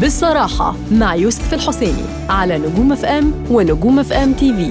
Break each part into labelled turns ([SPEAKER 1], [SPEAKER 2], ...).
[SPEAKER 1] بالصراحة مع يوسف الحسيني على نجوم اف ام ونجوم اف ام تي في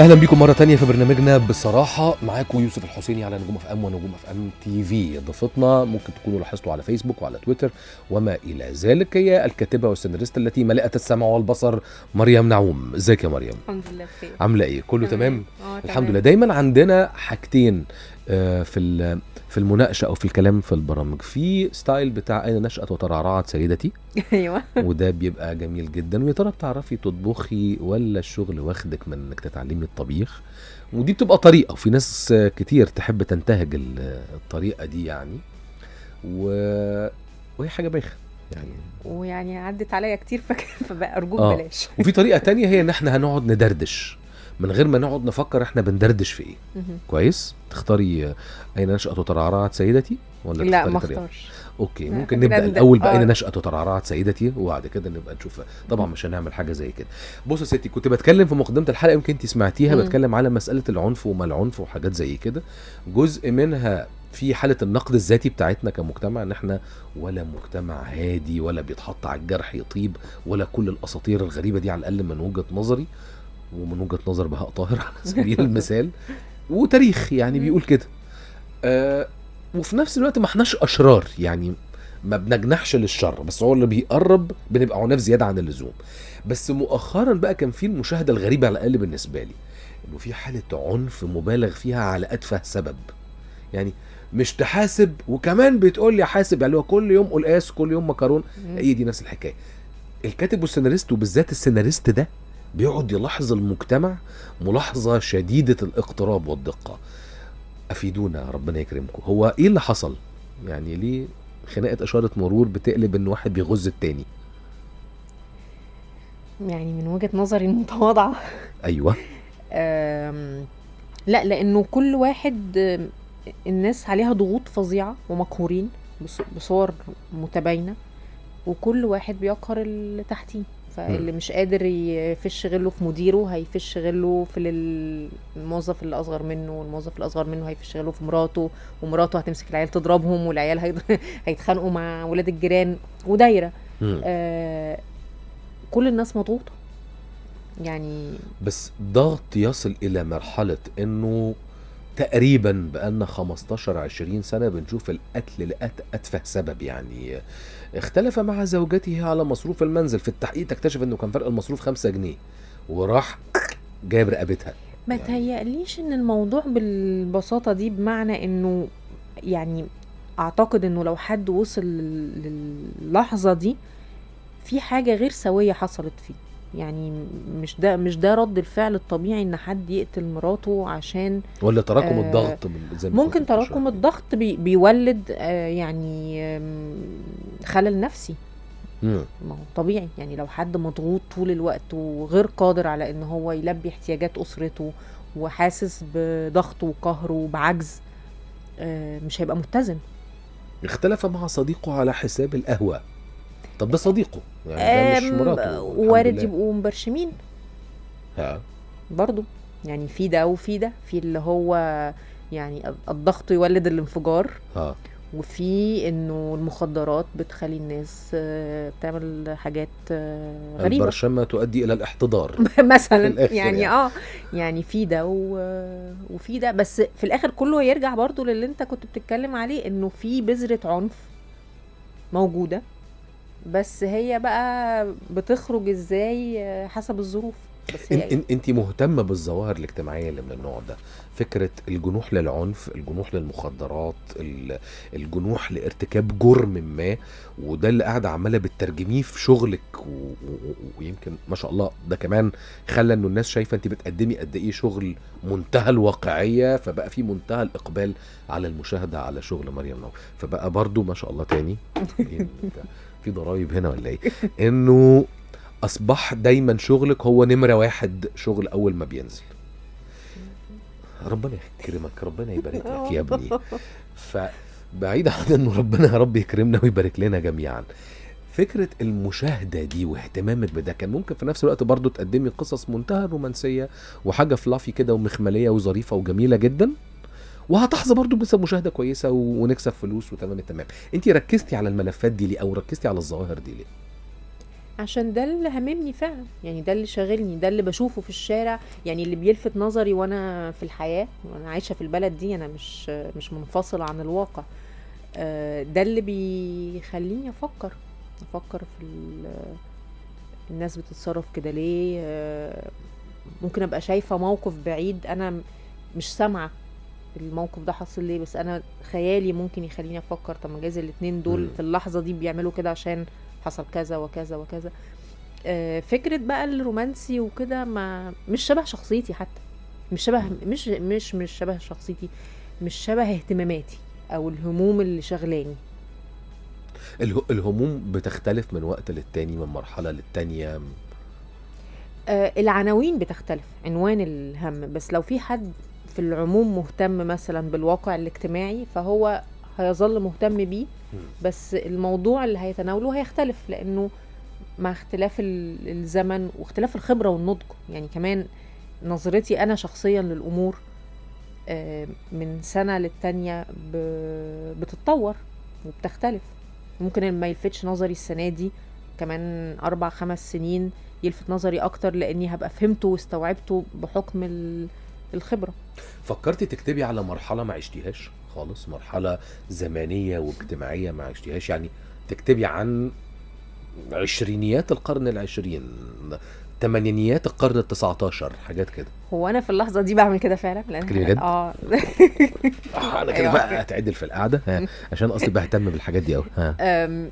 [SPEAKER 2] اهلا بكم مره تانية في برنامجنا بصراحه معاكم يوسف الحسيني على نجوم اف ام ونجوم اف ام تي في ضيفتنا ممكن تكونوا لاحظتوا على فيسبوك وعلى تويتر وما الى ذلك هي الكاتبه والسيناريست التي ملأت السمع والبصر مريم نعوم ازيك يا مريم الحمد لله بخير عامله ايه كله تمام, تمام. آه، الحمد لله دايما عندنا حاجتين آه، في في المناقشه او في الكلام في البرامج في ستايل بتاع اين نشات وترعرعت سيدتي ايوه وده بيبقى جميل جدا ويا ترى بتعرفي تطبخي ولا الشغل واخدك من انك تتعلمي الطبيخ ودي بتبقى طريقه وفي ناس كتير تحب تنتهج الطريقه دي يعني و... وهي حاجه بايخه
[SPEAKER 1] يعني ويعني عدت عليا كتير فارجوك آه. بلاش وفي
[SPEAKER 2] طريقه تانية هي ان احنا هنقعد ندردش من غير ما نقعد نفكر احنا بندردش في ايه كويس تختاري اين نشأة ترعرعت سيدتي ولا لا ما اختارش اوكي ممكن نبدا الاول باين آه. نشأة ترعرعت سيدتي وبعد كده نبقى نشوف طبعا مش هنعمل حاجه زي كده بص يا ستي كنت بتكلم في مقدمه الحلقه يمكن انت سمعتيها مم. بتكلم على مساله العنف وما العنف وحاجات زي كده جزء منها في حالة النقد الذاتي بتاعتنا كمجتمع ان احنا ولا مجتمع هادي ولا بيتحط على الجرح يطيب ولا كل الاساطير الغريبة دي على الاقل من وجهة نظري ومن وجهه نظر بهاء طاهر على سبيل المثال وتاريخ يعني بيقول كده آه وفي نفس الوقت ما احناش اشرار يعني ما بنجنحش للشر بس هو اللي بيقرب بنبقى عناف زياده عن اللزوم بس مؤخرا بقى كان في المشاهده الغريبه على الاقل بالنسبه لي انه في حاله عنف مبالغ فيها على اتفه سبب يعني مش تحاسب وكمان بتقول لي حاسب يعني هو كل يوم قلقاس كل يوم مكرون هي دي نفس الحكايه الكاتب والسيناريست وبالذات السيناريست ده بيقعد يلاحظ المجتمع ملاحظة شديدة الاقتراب والدقة أفيدونا ربنا يكرمكم هو إيه اللي حصل يعني ليه خناقة إشارة مرور بتقلب إن واحد بيغز التاني
[SPEAKER 1] يعني من وجهة نظري المتواضعة أيوة لا لأنه كل واحد الناس عليها ضغوط فظيعة ومقهورين بصور متباينة وكل واحد بيقهر اللي تحتيه فاللي مش قادر يفش غله في مديره هيفش غله في الموظف اللي اصغر منه والموظف اللي اصغر منه هيفش غله في مراته ومراته هتمسك العيال تضربهم والعيال هيتخانقوا مع ولاد الجيران ودايره آه كل الناس مضغوطه يعني
[SPEAKER 2] بس ضغط يصل الى مرحله انه تقريبا بقالنا 15 20 سنه بنشوف القتل لاتفه سبب يعني اختلف مع زوجته على مصروف المنزل في التحقيق تكتشف انه كان فرق المصروف 5 جنيه وراح جايب رقبتها ما يعني
[SPEAKER 1] تهيأليش ان الموضوع بالبساطة دي بمعنى انه يعني اعتقد انه لو حد وصل للحظة دي في حاجة غير سوية حصلت فيه يعني مش ده مش ده رد الفعل الطبيعي ان حد يقتل مراته عشان
[SPEAKER 2] ولا تراكم آه الضغط زي ممكن تراكم
[SPEAKER 1] الضغط بي بيولد آه يعني خلل نفسي ما هو طبيعي يعني لو حد مضغوط طول الوقت وغير قادر على ان هو يلبي احتياجات اسرته وحاسس بضغط وقهر وبعجز آه، مش هيبقى متزن
[SPEAKER 2] اختلف مع صديقه على حساب القهوه طب ده صديقه يعني ده مش مراته وارد
[SPEAKER 1] يبقوا مبرشمين ها برضه يعني في ده وفي ده في اللي هو يعني الضغط يولد الانفجار ها وفي انه المخدرات بتخلي الناس آه، بتعمل حاجات آه، غريبه البرشمه
[SPEAKER 2] تؤدي الى الاحتضار مثلا يعني, يعني اه
[SPEAKER 1] يعني في ده وفي ده بس في الاخر كله يرجع برضو للي انت كنت بتتكلم عليه انه في بذره عنف موجوده بس هي بقى بتخرج ازاي آه، حسب الظروف إن يعني. إن
[SPEAKER 2] انت مهتمه بالظواهر الاجتماعيه اللي من النوع ده فكره الجنوح للعنف الجنوح للمخدرات الجنوح لارتكاب جرم ما وده اللي قاعده عماله بتترجميه في شغلك ويمكن ما شاء الله ده كمان خلى انه الناس شايفه انت بتقدمي قد ايه شغل منتهى الواقعيه فبقى في منتهى الاقبال على المشاهده على شغل مريم نور فبقى برضو ما شاء الله تاني في ضرايب هنا ولا ايه انه اصبح دايما شغلك هو نمره واحد شغل اول ما بينزل ربنا يكرمك ربنا يبارك لك يا ابني فبعيد عن انه ربنا يا رب يكرمنا ويبارك لنا جميعا فكرة المشاهدة دي واهتمامك بده كان ممكن في نفس الوقت برضو تقدمي قصص منتهى الرومانسية وحاجة فلافي كده ومخملية وظريفة وجميلة جدا وهتحظى برضو بنسب مشاهدة كويسة ونكسب فلوس وتمام التمام انت ركزتي على الملفات دي ليه او ركزتي على الظواهر دي ليه
[SPEAKER 1] عشان ده اللي هاممني فعلا يعني ده اللي شاغلني ده اللي بشوفه في الشارع يعني اللي بيلفت نظري وانا في الحياه وانا عايشه في البلد دي انا مش مش منفصله عن الواقع آه، ده اللي بيخليني افكر افكر في الناس بتتصرف كده ليه آه، ممكن ابقى شايفه موقف بعيد انا مش سامعه الموقف ده حصل ليه بس انا خيالي ممكن يخليني افكر طب ما جايز الاتنين دول في اللحظه دي بيعملوا كده عشان حصل كذا وكذا وكذا آه، فكره بقى الرومانسي وكده ما مش شبه شخصيتي حتى مش شبه مش مش مش شبه شخصيتي مش شبه اهتماماتي او الهموم اللي شغلاني
[SPEAKER 2] الهموم بتختلف من وقت للتاني من مرحله للتانيه
[SPEAKER 1] آه، العناوين بتختلف عنوان الهم بس لو في حد في العموم مهتم مثلا بالواقع الاجتماعي فهو هيظل مهتم بيه بس الموضوع اللي هيتناوله هيختلف لانه مع اختلاف الزمن واختلاف الخبره والنضج يعني كمان نظرتي انا شخصيا للامور آه، من سنه للتانيه بتتطور وبتختلف ممكن ما يلفتش نظري السنه دي كمان اربع خمس سنين يلفت نظري اكتر لاني هبقى فهمته واستوعبته بحكم ال الخبره
[SPEAKER 2] فكرتي تكتبي على مرحله ما عشتيهاش خالص مرحله زمانيه واجتماعيه ما عشتيهاش يعني تكتبي عن عشرينيات القرن العشرين تمانينيات القرن ال 19 حاجات كده
[SPEAKER 1] هو انا في اللحظه دي بعمل كده فعلا لان اه
[SPEAKER 2] انا كده أيوة. بقى اتعدل في القعده عشان اصلي بهتم بالحاجات دي قوي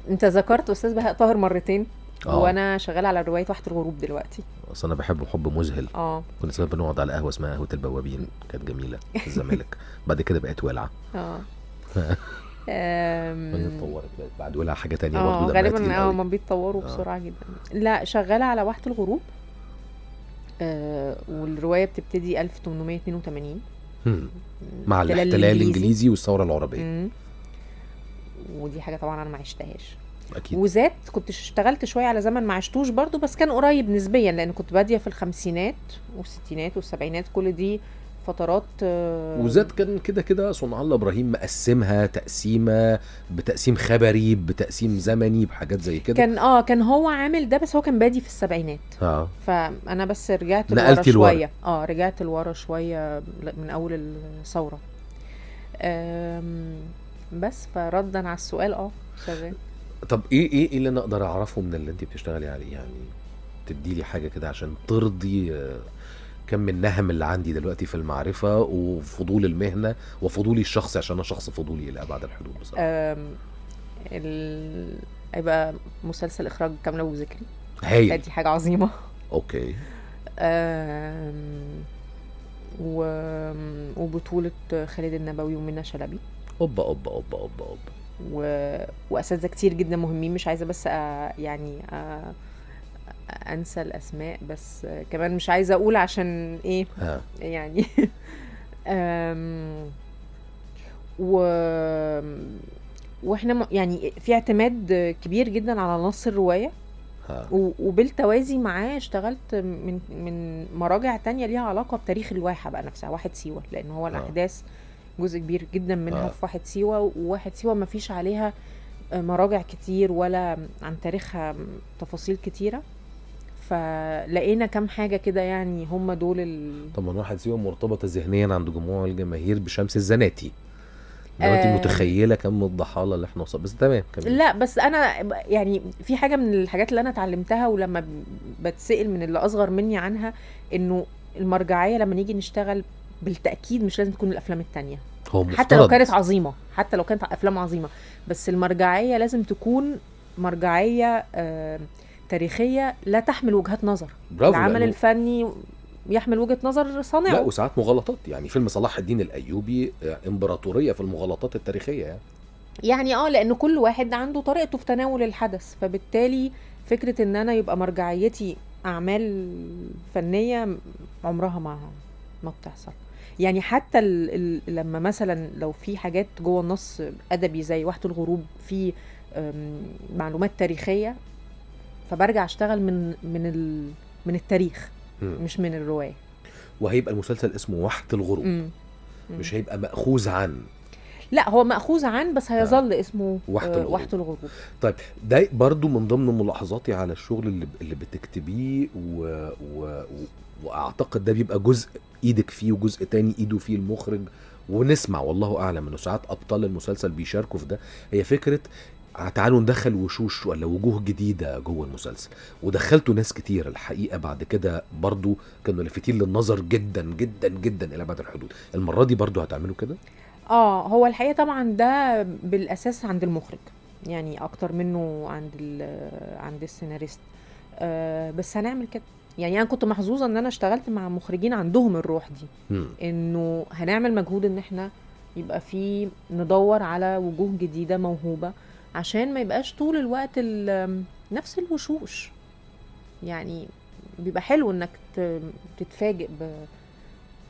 [SPEAKER 1] انت ذكرت استاذ بهاء طاهر مرتين أوه. وانا شغاله على روايه واحد الغروب دلوقتي
[SPEAKER 2] اصل انا بحبه حب مذهل اه كنا زمان بنقعد على قهوه اسمها قهوه البوابين كانت جميله في الزمالك بعد كده بقت ولعه اه بعد ولع حاجه تانية اه، برضه غالبا اه ما بيتطوروا اه. بسرعه جدا
[SPEAKER 1] لا شغاله على واحد الغروب آه والروايه بتبتدي 1882
[SPEAKER 2] مع الاحتلال الانجليزي والثوره العربيه
[SPEAKER 1] ودي حاجه طبعا انا ما عشتهاش اكيد وزاد كنت اشتغلت شويه على زمن ما عشتوش برضو بس كان قريب نسبيا لان كنت باديه في الخمسينات والستينات والسبعينات كل دي فترات
[SPEAKER 2] آه، وزاد كان كده كده صنع الله ابراهيم مقسمها تقسيمه بتقسيم خبري بتقسيم زمني بحاجات زي كده كان
[SPEAKER 1] اه كان هو عامل ده بس هو كان بادي في السبعينات اه فانا بس رجعت لورا شويه اه رجعت لورا شويه من اول الثوره بس فردا على السؤال اه شغال
[SPEAKER 2] طب ايه ايه ايه اللي انا اقدر اعرفه من اللي انت بتشتغلي عليه يعني تدي لي حاجه كده عشان ترضي آه، كم النهم اللي عندي دلوقتي في المعرفه وفضول المهنه وفضولي الشخصي عشان انا شخص فضولي الى ابعد الحدود
[SPEAKER 1] بصراحه ال... هيبقى مسلسل اخراج كامله وذكري هي دي حاجه عظيمه اوكي أم... و... وبطوله خالد النبوي ومنى شلبي
[SPEAKER 2] اوبا اوبا اوبا اوبا اوبا
[SPEAKER 1] و... واساتذه كتير جدا مهمين مش عايزه بس أ... يعني أ... انسى الاسماء بس كمان مش عايزه اقول عشان ايه آه. يعني أم... و واحنا م... يعني في اعتماد كبير جدا على نص الروايه آه. و... وبالتوازي معاه اشتغلت من من مراجع تانية ليها علاقة بتاريخ الواحة بقى نفسها واحد سيوة لأن هو آه. الأحداث جزء كبير جدا منها آه. في واحد سيوه وواحد سيوه ما فيش عليها مراجع كتير ولا عن تاريخها تفاصيل كتيره فلقينا كام حاجه كده يعني هم دول ال...
[SPEAKER 2] طبعا واحد سيوه مرتبطه ذهنيا عند جموع الجماهير بشمس الزناتي لو انت متخيله كم الضحاله اللي احنا وصلنا بس تمام كمان
[SPEAKER 1] لا بس انا يعني في حاجه من الحاجات اللي انا اتعلمتها ولما بتسال من اللي اصغر مني عنها انه المرجعيه لما نيجي نشتغل بالتاكيد مش لازم تكون الافلام الثانيه حتى لو كانت عظيمه حتى لو كانت افلام عظيمه بس المرجعيه لازم تكون مرجعيه آه تاريخيه لا تحمل وجهات نظر برافو العمل الفني يحمل وجهه نظر صانعه لا
[SPEAKER 2] وساعات مغالطات يعني فيلم صلاح الدين الايوبي آه، امبراطوريه في المغالطات التاريخيه يعني
[SPEAKER 1] يعني اه لان كل واحد عنده طريقته في تناول الحدث فبالتالي فكره ان انا يبقى مرجعيتي اعمال فنيه عمرها ما ما بتحصل يعني حتى الـ الـ لما مثلا لو في حاجات جوه النص ادبي زي وحده الغروب في معلومات تاريخيه فبرجع اشتغل من من من التاريخ مش من الروايه
[SPEAKER 2] وهيبقى المسلسل اسمه وحده الغروب مش هيبقى ماخوذ عن
[SPEAKER 1] لا هو ماخوذ عن بس هيظل آه. اسمه آه، وحدة الغروب. وحد
[SPEAKER 2] الغروب طيب ده برضو من ضمن ملاحظاتي على الشغل اللي اللي بتكتبيه و... و... واعتقد ده بيبقى جزء ايدك فيه وجزء تاني ايده فيه المخرج ونسمع والله اعلم انه ساعات ابطال المسلسل بيشاركوا في ده هي فكره آه، تعالوا ندخل وشوش ولا وجوه جديدة جوه المسلسل ودخلتوا ناس كتير الحقيقة بعد كده برضو كانوا لافتين للنظر جدا جدا جدا إلى بعد الحدود المرة دي برضو هتعملوا كده؟
[SPEAKER 1] اه هو الحقيقة طبعا ده بالأساس عند المخرج يعني أكتر منه عند عند السيناريست آه بس هنعمل كده يعني انا كنت محظوظه ان انا اشتغلت مع مخرجين عندهم الروح دي انه هنعمل مجهود ان احنا يبقى في ندور على وجوه جديده موهوبه عشان ما يبقاش طول الوقت نفس الوشوش يعني بيبقى حلو انك تتفاجئ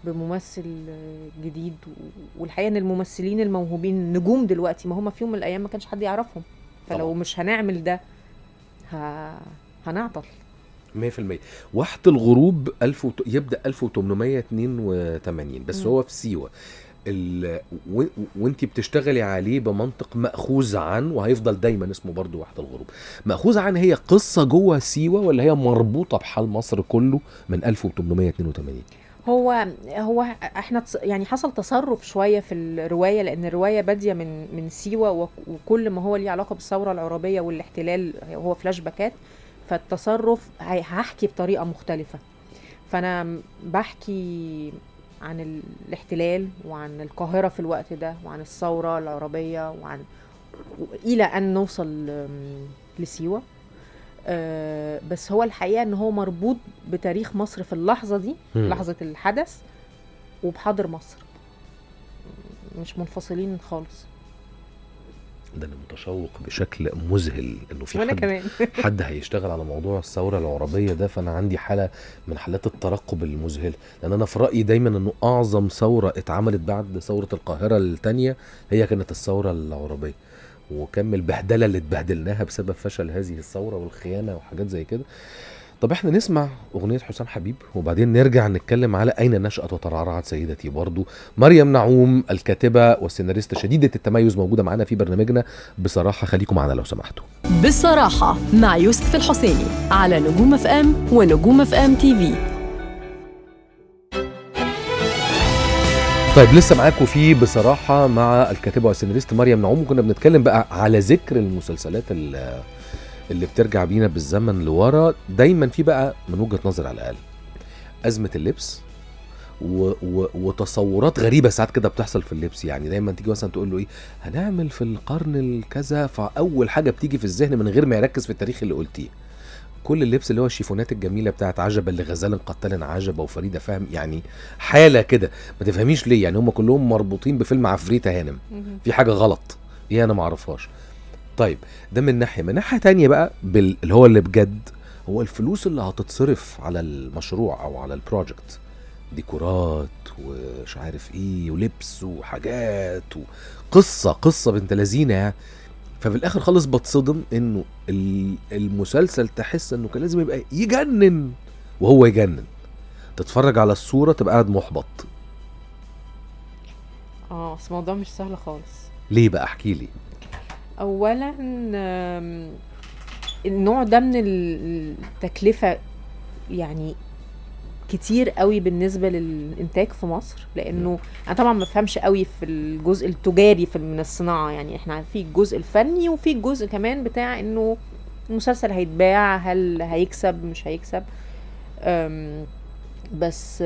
[SPEAKER 1] بممثل جديد والحقيقه ان الممثلين الموهوبين نجوم دلوقتي ما هم في يوم من الايام ما كانش حد يعرفهم فلو طبعا. مش هنعمل ده ه... هنعطل
[SPEAKER 2] 100% وحد الغروب 1000 و... يبدا 1882 بس م. هو في سيوه ال... و... وانت بتشتغلي عليه بمنطق ماخوذ عن وهيفضل دايما اسمه برضو وحد الغروب ماخوذ عن هي قصه جوه سيوه ولا هي مربوطه بحال مصر كله من 1882
[SPEAKER 1] هو هو احنا يعني حصل تصرف شويه في الروايه لان الروايه باديه من من سيوه وكل ما هو ليه علاقه بالثوره العرابيه والاحتلال هو فلاش باكات فالتصرف هحكي بطريقه مختلفه فانا بحكي عن الاحتلال وعن القاهره في الوقت ده وعن الثوره العربيه وعن الى ان نوصل لسيوه آه، بس هو الحقيقه ان هو مربوط بتاريخ مصر في اللحظه دي م. لحظه الحدث وبحاضر مصر مش منفصلين خالص
[SPEAKER 2] ده انا متشوق بشكل مذهل انه في وانا حد كمان حد هيشتغل على موضوع الثوره العربيه ده فانا عندي حاله من حالات الترقب المذهله لان انا في رايي دايما انه اعظم ثوره اتعملت بعد ثوره القاهره الثانيه هي كانت الثوره العربيه وكم البهدله اللي اتبهدلناها بسبب فشل هذه الثوره والخيانه وحاجات زي كده طب احنا نسمع اغنيه حسام حبيب وبعدين نرجع نتكلم على اين نشات وترعرعت سيدتي برضو مريم نعوم الكاتبه والسيناريسته شديده التميز موجوده معانا في برنامجنا بصراحه خليكم معانا لو سمحتوا
[SPEAKER 1] بصراحه مع يوسف الحسيني على نجوم اف ام ونجوم اف ام تي في
[SPEAKER 2] طيب لسه معاكم في بصراحه مع الكاتبه والسيناريست مريم نعوم وكنا بنتكلم بقى على ذكر المسلسلات اللي اللي بترجع بينا بالزمن لورا دايما في بقى من وجهه نظر على الاقل ازمه اللبس و... و... وتصورات غريبه ساعات كده بتحصل في اللبس يعني دايما تيجي مثلا تقول له ايه هنعمل في القرن الكذا فاول حاجه بتيجي في الذهن من غير ما يركز في التاريخ اللي قلتيه كل اللبس اللي هو الشيفونات الجميله بتاعت عجبا لغزال قتال عجبا وفريده فاهم يعني حاله كده ما تفهميش ليه يعني هم كلهم مربوطين بفيلم عفريته هانم في حاجه غلط ايه انا ما اعرفهاش طيب ده من ناحيه من ناحيه تانية بقى بال... اللي هو اللي بجد هو الفلوس اللي هتتصرف على المشروع او على البروجكت ديكورات ومش عارف ايه ولبس وحاجات وقصه قصه بنت لذينه يعني. ففي الاخر خالص بتصدم انه المسلسل تحس انه كان لازم يبقى يجنن وهو يجنن تتفرج على الصوره تبقى قاعد محبط
[SPEAKER 1] اه بس الموضوع مش سهل خالص
[SPEAKER 2] ليه بقى احكي لي
[SPEAKER 1] اولا النوع ده من التكلفه يعني كتير قوي بالنسبه للانتاج في مصر لانه انا طبعا ما فهمش قوي في الجزء التجاري في من الصناعه يعني احنا في الجزء الفني وفي الجزء كمان بتاع انه المسلسل هيتباع هل هيكسب مش هيكسب بس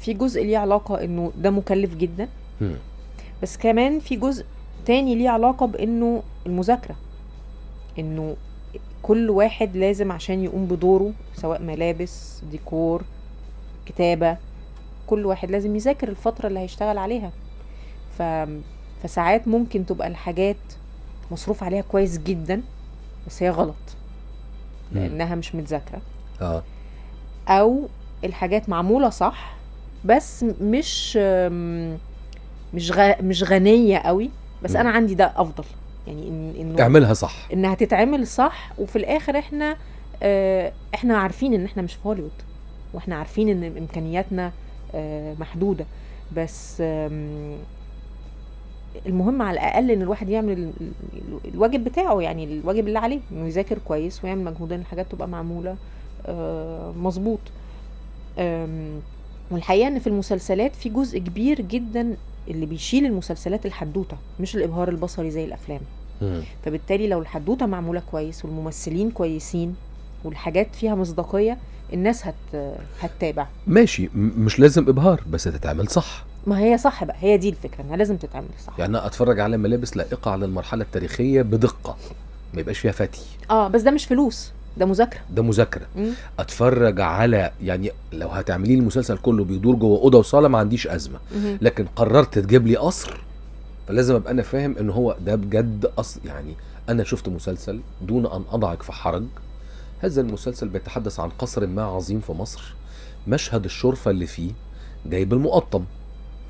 [SPEAKER 1] في جزء ليه علاقه انه ده مكلف جدا بس كمان في جزء تاني ليه علاقه بانه المذاكره انه كل واحد لازم عشان يقوم بدوره سواء ملابس ديكور كتابه كل واحد لازم يذاكر الفتره اللي هيشتغل عليها ف... فساعات ممكن تبقى الحاجات مصروف عليها كويس جدا بس هي غلط لانها مش متذاكره اه او الحاجات معموله صح بس مش مش غ... مش غنيه قوي بس م. انا عندي ده افضل يعني إن انه تعملها صح انها تتعمل صح وفي الاخر احنا آه احنا عارفين ان احنا مش في هوليوود واحنا عارفين ان امكانياتنا آه محدوده بس المهم على الاقل ان الواحد يعمل الواجب بتاعه يعني الواجب اللي عليه انه يذاكر كويس ويعمل مجهود ان الحاجات تبقى معموله آه، مظبوط والحقيقه ان في المسلسلات في جزء كبير جدا اللي بيشيل المسلسلات الحدوته مش الابهار البصري زي الافلام مم. فبالتالي لو الحدوته معموله كويس والممثلين كويسين والحاجات فيها مصداقيه الناس هت... هتتابع
[SPEAKER 2] ماشي مش لازم ابهار بس تتعمل صح
[SPEAKER 1] ما هي صح بقى هي دي الفكره انها لازم تتعمل صح
[SPEAKER 2] يعني اتفرج على ملابس لائقه على المرحله التاريخيه بدقه ما يبقاش فيها فاتي
[SPEAKER 1] اه بس ده مش فلوس ده مذاكره
[SPEAKER 2] ده مذاكره اتفرج على يعني لو هتعملي لي المسلسل كله بيدور جوه اوضه وصاله ما عنديش ازمه مم. لكن قررت تجيب لي قصر فلازم ابقى انا فاهم ان هو ده بجد قصر يعني انا شفت مسلسل دون ان اضعك في حرج هذا المسلسل بيتحدث عن قصر ما عظيم في مصر مشهد الشرفه اللي فيه جايب المقطم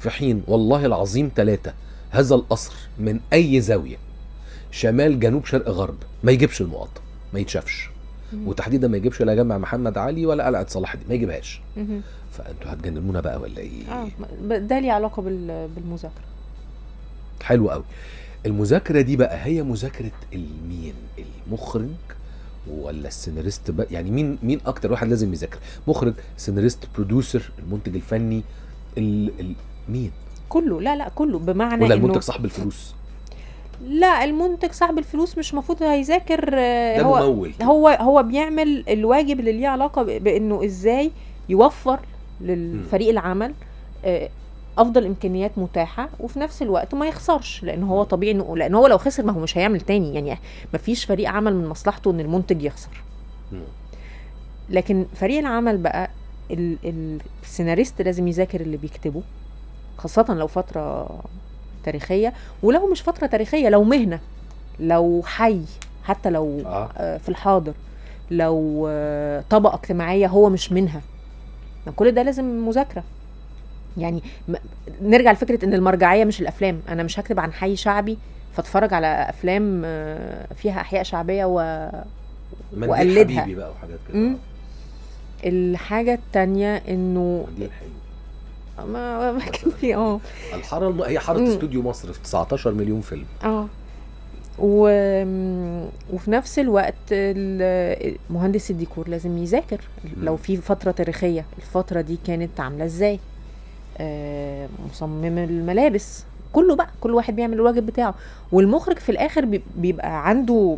[SPEAKER 2] في حين والله العظيم ثلاثه هذا القصر من اي زاويه شمال جنوب شرق غرب ما يجيبش المقطم ما يتشافش وتحديدا ما يجيبش لا جامع محمد علي ولا قلعه صلاح الدين ما يجيبهاش فانتوا هتجننونا بقى ولا ايه؟
[SPEAKER 1] اه ده ليه علاقه بالمذاكره
[SPEAKER 2] حلو قوي المذاكره دي بقى هي مذاكره المين المخرج ولا السيناريست بقى يعني مين مين اكتر واحد لازم يذاكر مخرج سيناريست بروديوسر المنتج الفني ال... ال... مين
[SPEAKER 1] كله لا لا كله بمعنى ولا المنتج إنه... صاحب الفلوس لا المنتج صاحب الفلوس مش المفروض هيذاكر آه، هو ممول. هو هو بيعمل الواجب اللي ليه علاقه بانه ازاي يوفر للفريق العمل آه، افضل امكانيات متاحه وفي نفس الوقت ما يخسرش لان هو طبيعي انه لان هو لو خسر ما هو مش هيعمل تاني يعني ما فيش فريق عمل من مصلحته ان المنتج يخسر لكن فريق العمل بقى السيناريست لازم يذاكر اللي بيكتبه خاصه لو فتره تاريخيه ولو مش فتره تاريخيه لو مهنه لو حي حتى لو آه. آه، في الحاضر لو آه، طبقه اجتماعيه هو مش منها كل ده لازم مذاكره يعني نرجع لفكره ان المرجعيه مش الافلام انا مش هكتب عن حي شعبي فاتفرج على افلام آه، فيها احياء شعبيه و
[SPEAKER 2] وقلدها حبيبي بقى وحاجات
[SPEAKER 1] كده الحاجه التانية انه ما ما كان في اه
[SPEAKER 2] الحاره الم... هي حاره استوديو مصر في 19 مليون فيلم
[SPEAKER 1] اه و... وفي نفس الوقت مهندس الديكور لازم يذاكر لو في فتره تاريخيه الفتره دي كانت عامله ازاي آه مصمم الملابس كله بقى كل واحد بيعمل الواجب بتاعه والمخرج في الاخر بيبقى عنده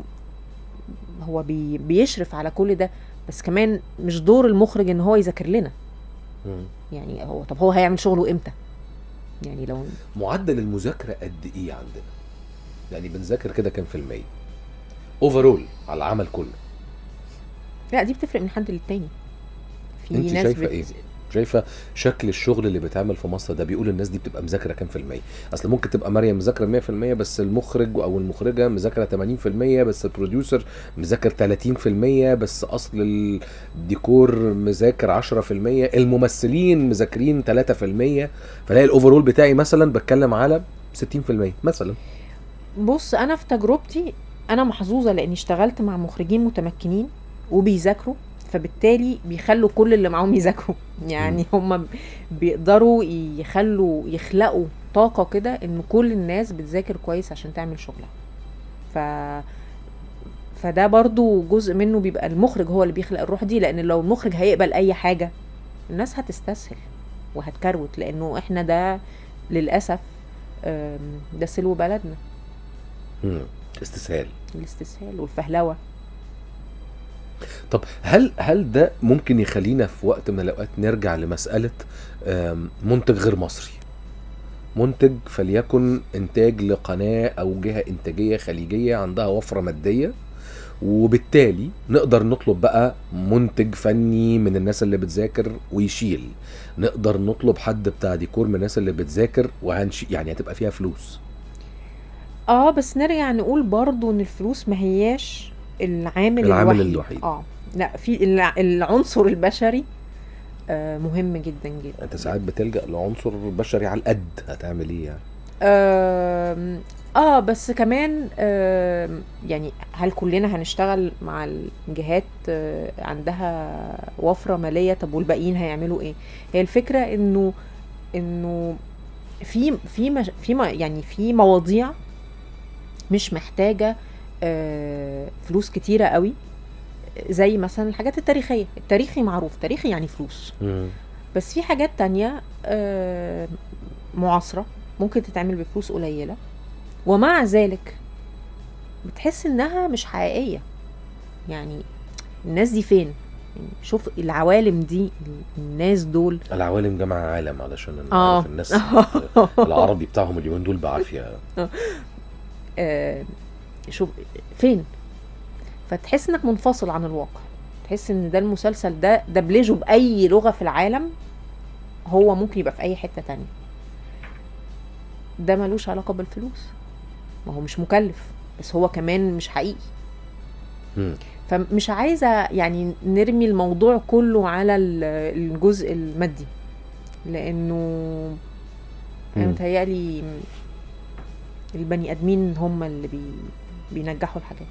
[SPEAKER 1] هو بيشرف على كل ده بس كمان مش دور المخرج ان هو يذاكر لنا يعني هو طب هو هيعمل شغله امتى يعني لو
[SPEAKER 2] معدل المذاكره قد ايه عندنا يعني بنذاكر كده كام في المية اوفرول على العمل كله
[SPEAKER 1] لا دي بتفرق من حد للتاني في انت ناس شايفه بت...
[SPEAKER 2] ايه شايفه شكل الشغل اللي بيتعمل في مصر ده بيقول الناس دي بتبقى مذاكره كام في الميه اصل ممكن تبقى مريم مذاكره 100% بس المخرج او المخرجه مذاكره 80% بس البروديوسر مذاكر 30% بس اصل الديكور مذاكر 10% الممثلين مذاكرين 3% فلاقي الاوفرول بتاعي مثلا بتكلم على 60% مثلا
[SPEAKER 1] بص انا في تجربتي انا محظوظه لاني اشتغلت مع مخرجين متمكنين وبيذاكروا فبالتالي بيخلوا كل اللي معاهم يذاكروا يعني هم بيقدروا يخلوا يخلقوا طاقة كده ان كل الناس بتذاكر كويس عشان تعمل شغلها ف فده برضو جزء منه بيبقى المخرج هو اللي بيخلق الروح دي لان لو المخرج هيقبل اي حاجة الناس هتستسهل وهتكروت لانه احنا ده للاسف ده سلو بلدنا استسهال الاستسهال والفهلوه
[SPEAKER 2] طب هل هل ده ممكن يخلينا في وقت من الاوقات نرجع لمساله منتج غير مصري منتج فليكن انتاج لقناه او جهه انتاجيه خليجيه عندها وفره ماديه وبالتالي نقدر نطلب بقى منتج فني من الناس اللي بتذاكر ويشيل نقدر نطلب حد بتاع ديكور من الناس اللي بتذاكر وهنش يعني هتبقى فيها فلوس
[SPEAKER 1] اه بس نرجع نقول برضو ان الفلوس ما هياش العامل, العامل الوحيد. الوحيد اه لا في العنصر البشري آه، مهم جدا جدا انت
[SPEAKER 2] ساعات بتلجا لعنصر بشري على القد هتعمل ايه يعني
[SPEAKER 1] آه, اه بس كمان آه يعني هل كلنا هنشتغل مع الجهات آه عندها وفره ماليه طب والباقيين هيعملوا ايه هي الفكره انه انه في في في يعني في مواضيع مش محتاجه آه آه، فلوس كتيره قوي زي مثلا الحاجات التاريخيه التاريخي معروف تاريخي يعني فلوس بس في حاجات تانية آه، معاصره ممكن تتعمل بفلوس قليله ومع ذلك بتحس انها مش حقيقيه يعني الناس دي فين يعني شوف العوالم دي الناس دول
[SPEAKER 2] العوالم جمع عالم علشان انا آه. عارف الناس العربي بتاعهم اليومين دول بعافيه
[SPEAKER 1] آه. آه. شوف فين فتحس انك منفصل عن الواقع تحس ان ده المسلسل ده دبلجه باي لغه في العالم هو ممكن يبقى في اي حته تانية ده ملوش علاقه بالفلوس ما هو مش مكلف بس هو كمان مش حقيقي م. فمش عايزه يعني نرمي الموضوع كله على الجزء المادي لانه انا متهيألي البني ادمين هم اللي بي بينجحوا الحاجات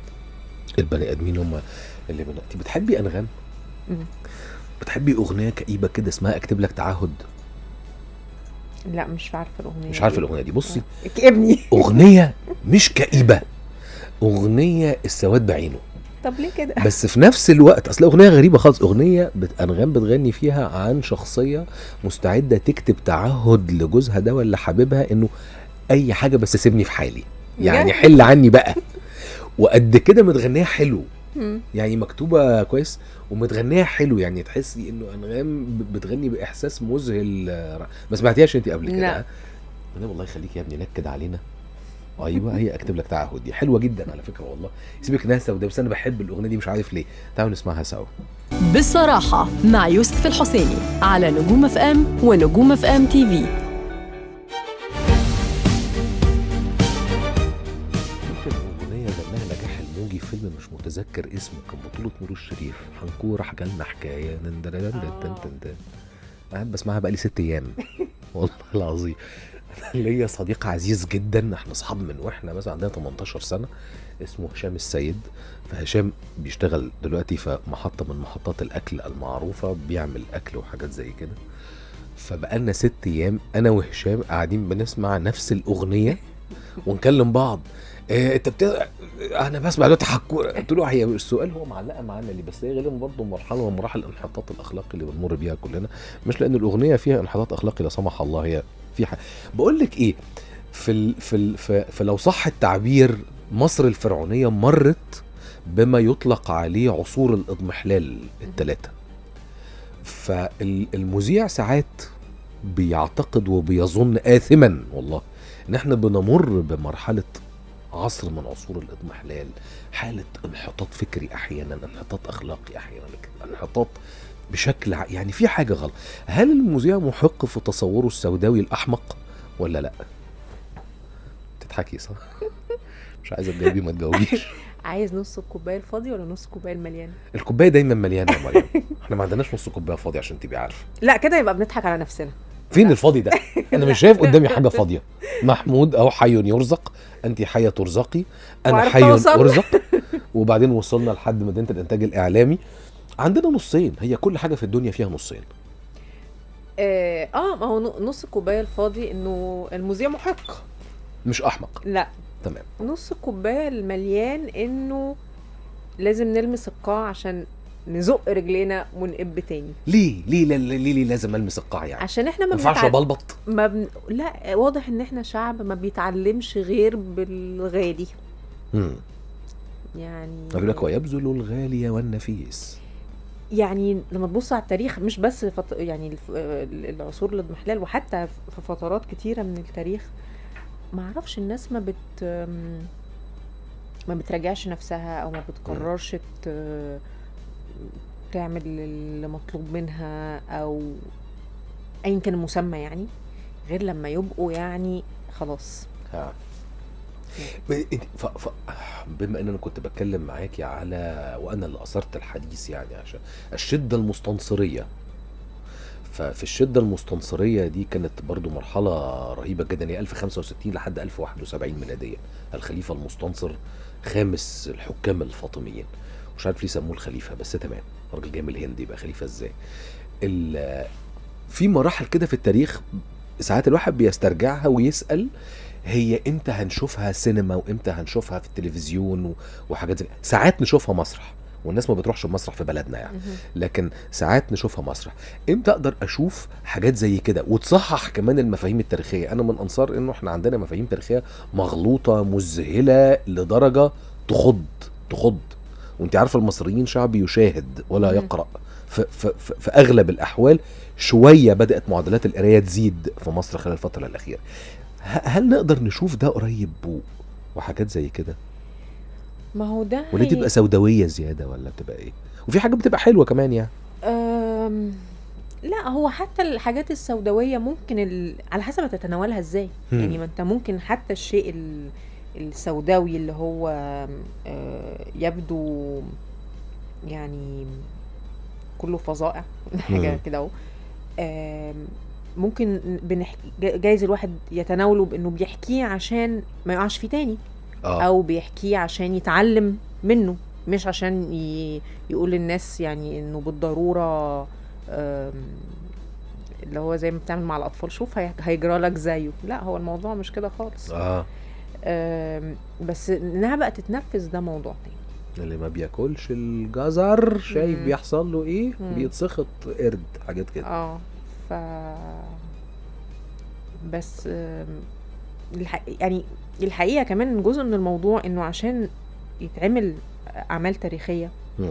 [SPEAKER 2] البني ادمين هم اللي بنا... بتحبي انغام؟ بتحبي اغنيه كئيبه كده اسمها اكتب لك تعهد
[SPEAKER 1] لا مش عارفه الاغنيه مش عارفه الاغنيه دي بصي اكئبني آه.
[SPEAKER 2] اغنيه مش كئيبه اغنيه السواد بعينه طب ليه كده بس في نفس الوقت اصل اغنيه غريبه خالص اغنيه بت... انغام بتغني فيها عن شخصيه مستعده تكتب تعهد لجوزها ده ولا حبيبها انه اي حاجه بس سيبني في حالي يعني حل عني بقى وقد كده متغنيه حلو يعني مكتوبه كويس ومتغنيه حلو يعني تحسي انه انغام بتغني باحساس مذهل ما سمعتيهاش انت قبل كده انا والله يخليك يا ابني نكد علينا ايوه هي اكتب لك تعهد دي حلوه جدا على فكره والله سيبك ناسا وده بس انا بحب الاغنيه دي مش عارف ليه تعالوا نسمعها سوا
[SPEAKER 1] بصراحه مع يوسف الحسيني على نجوم اف ام ونجوم اف ام تي في
[SPEAKER 2] اتذكر اسمه كان بطولة نور الشريف حنكورة حكالنا حكاية آه. قاعد بسمعها بقالي ست ايام والله العظيم انا ليا صديق عزيز جدا احنا اصحاب من واحنا مثلا عندنا 18 سنه اسمه هشام السيد فهشام بيشتغل دلوقتي في محطه من محطات الاكل المعروفه بيعمل اكل وحاجات زي كده فبقالنا ست ايام انا وهشام قاعدين بنسمع نفس الاغنيه ونكلم بعض إيه انت بت... انا بسمع دلوقتي حكوره قلت له هي السؤال هو معلقه معانا ليه بس هي غالبا برضه مرحله من مراحل الانحطاط الاخلاقي اللي بنمر بيها كلنا مش لان الاغنيه فيها انحطاط اخلاقي لا سمح الله هي في ح... بقول لك ايه في ال... في ال... فلو صح التعبير مصر الفرعونيه مرت بما يطلق عليه عصور الاضمحلال الثلاثه فالمذيع ساعات بيعتقد وبيظن آثما والله ان احنا بنمر بمرحله عصر من عصور الاضمحلال حالة انحطاط فكري أحيانا انحطاط أخلاقي أحيانا انحطاط بشكل يعني في حاجة غلط هل المذيع محق في تصوره السوداوي الأحمق ولا لأ؟ تضحكي صح؟ مش عايزة تجاوبي ما تجاوبيش
[SPEAKER 1] عايز نص الكوبايه الفاضي ولا نص الكوبايه المليانه
[SPEAKER 2] الكوبايه دايما مليانه يا مريم احنا ما عندناش نص كوبايه فاضي عشان تبقي عارفه
[SPEAKER 1] لا كده يبقى بنضحك على نفسنا
[SPEAKER 2] فين الفاضي ده انا مش شايف قدامي حاجه فاضيه محمود اهو حي يرزق انت حيه ترزقي انا حي ارزق وبعدين وصلنا لحد مدينه الانتاج الاعلامي عندنا نصين هي كل حاجه في الدنيا فيها نصين
[SPEAKER 1] اه, آه، ما هو نص الكوبايه الفاضي انه المذيع محق مش احمق لا تمام نص الكوبايه المليان انه لازم نلمس القاع عشان نزق رجلينا ونقب تاني
[SPEAKER 2] ليه ليه ليه, ليه, ليه لازم المس القاع يعني
[SPEAKER 1] عشان احنا ما ينفعش بنتعل... بلبط ما بن... لا واضح ان احنا شعب ما بيتعلمش غير بالغالي امم يعني
[SPEAKER 2] يقول لك ويبذل الغالي والنفيس
[SPEAKER 1] يعني لما تبص على التاريخ مش بس فط... يعني العصور الاضمحلال وحتى في فترات كتيره من التاريخ ما اعرفش الناس ما بت ما بتراجعش نفسها او ما بتقررش ت... تعمل مطلوب منها او ايا كان المسمى يعني غير لما يبقوا يعني
[SPEAKER 2] خلاص ها. ف... ف... بما ان انا كنت بتكلم معاكي على وانا اللي اثرت الحديث يعني عشان الشده المستنصريه ففي الشده المستنصريه دي كانت برضو مرحله رهيبه جدا هي 1065 لحد 1071 ميلاديه الخليفه المستنصر خامس الحكام الفاطميين مش عارف ليه سموه الخليفه بس تمام راجل جاي من الهند يبقى خليفه ازاي في مراحل كده في التاريخ ساعات الواحد بيسترجعها ويسال هي امتى هنشوفها سينما وامتى هنشوفها في التلفزيون وحاجات زي ساعات نشوفها مسرح والناس ما بتروحش المسرح في بلدنا يعني لكن ساعات نشوفها مسرح امتى اقدر اشوف حاجات زي كده وتصحح كمان المفاهيم التاريخيه انا من انصار انه احنا عندنا مفاهيم تاريخيه مغلوطه مذهله لدرجه تخض تخض وانت عارفه المصريين شعب يشاهد ولا يقرا في, في, في اغلب الاحوال شويه بدات معدلات القرايه تزيد في مصر خلال الفتره الاخيره هل نقدر نشوف ده قريب وحاجات زي كده
[SPEAKER 1] ما هو ده ولا دي بتبقى
[SPEAKER 2] سوداويه زياده ولا بتبقى ايه وفي حاجه بتبقى حلوه كمان يعني
[SPEAKER 1] أم... لا هو حتى الحاجات السوداويه ممكن ال... على حسب هتتناولها ازاي يعني ما انت ممكن حتى الشيء ال... السوداوي اللي هو آه، يبدو يعني كله فظائع حاجه كده اهو آه، ممكن بنحكي جايز الواحد يتناوله بانه بيحكيه عشان ما يقعش فيه تاني آه. او بيحكيه عشان يتعلم منه مش عشان يقول للناس يعني انه بالضروره اللي هو زي ما بتعمل مع الاطفال شوف هيجرى لك زيه لا هو الموضوع مش كده خالص آه. بس انها بقى تتنفذ ده موضوع تاني
[SPEAKER 2] اللي ما بياكلش الجزر شايف بيحصل له ايه بيتسخط قرد حاجات كده
[SPEAKER 1] اه ف بس الحق... يعني الحقيقه كمان جزء من الموضوع انه عشان يتعمل اعمال تاريخيه مم.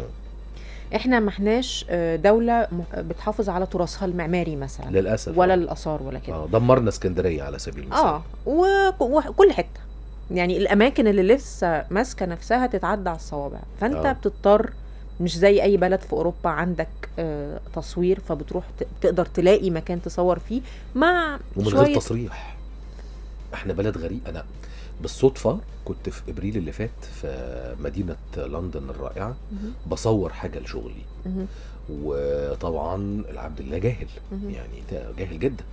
[SPEAKER 1] احنا ما احناش آه، دوله بتحافظ على تراثها المعماري مثلا للاسف ولا الاثار ولا كده آه
[SPEAKER 2] دمرنا اسكندريه على سبيل المثال
[SPEAKER 1] اه وكل حته يعني الاماكن اللي لسه ماسكه نفسها تتعدى على الصوابع فانت أوه. بتضطر مش زي اي بلد في اوروبا عندك آه تصوير فبتروح تقدر تلاقي مكان تصور فيه مع ومن غير
[SPEAKER 2] تصريح احنا بلد غريب انا بالصدفه كنت في ابريل اللي فات في مدينه لندن الرائعه بصور حاجه لشغلي وطبعا العبد الله جاهل يعني جاهل جدا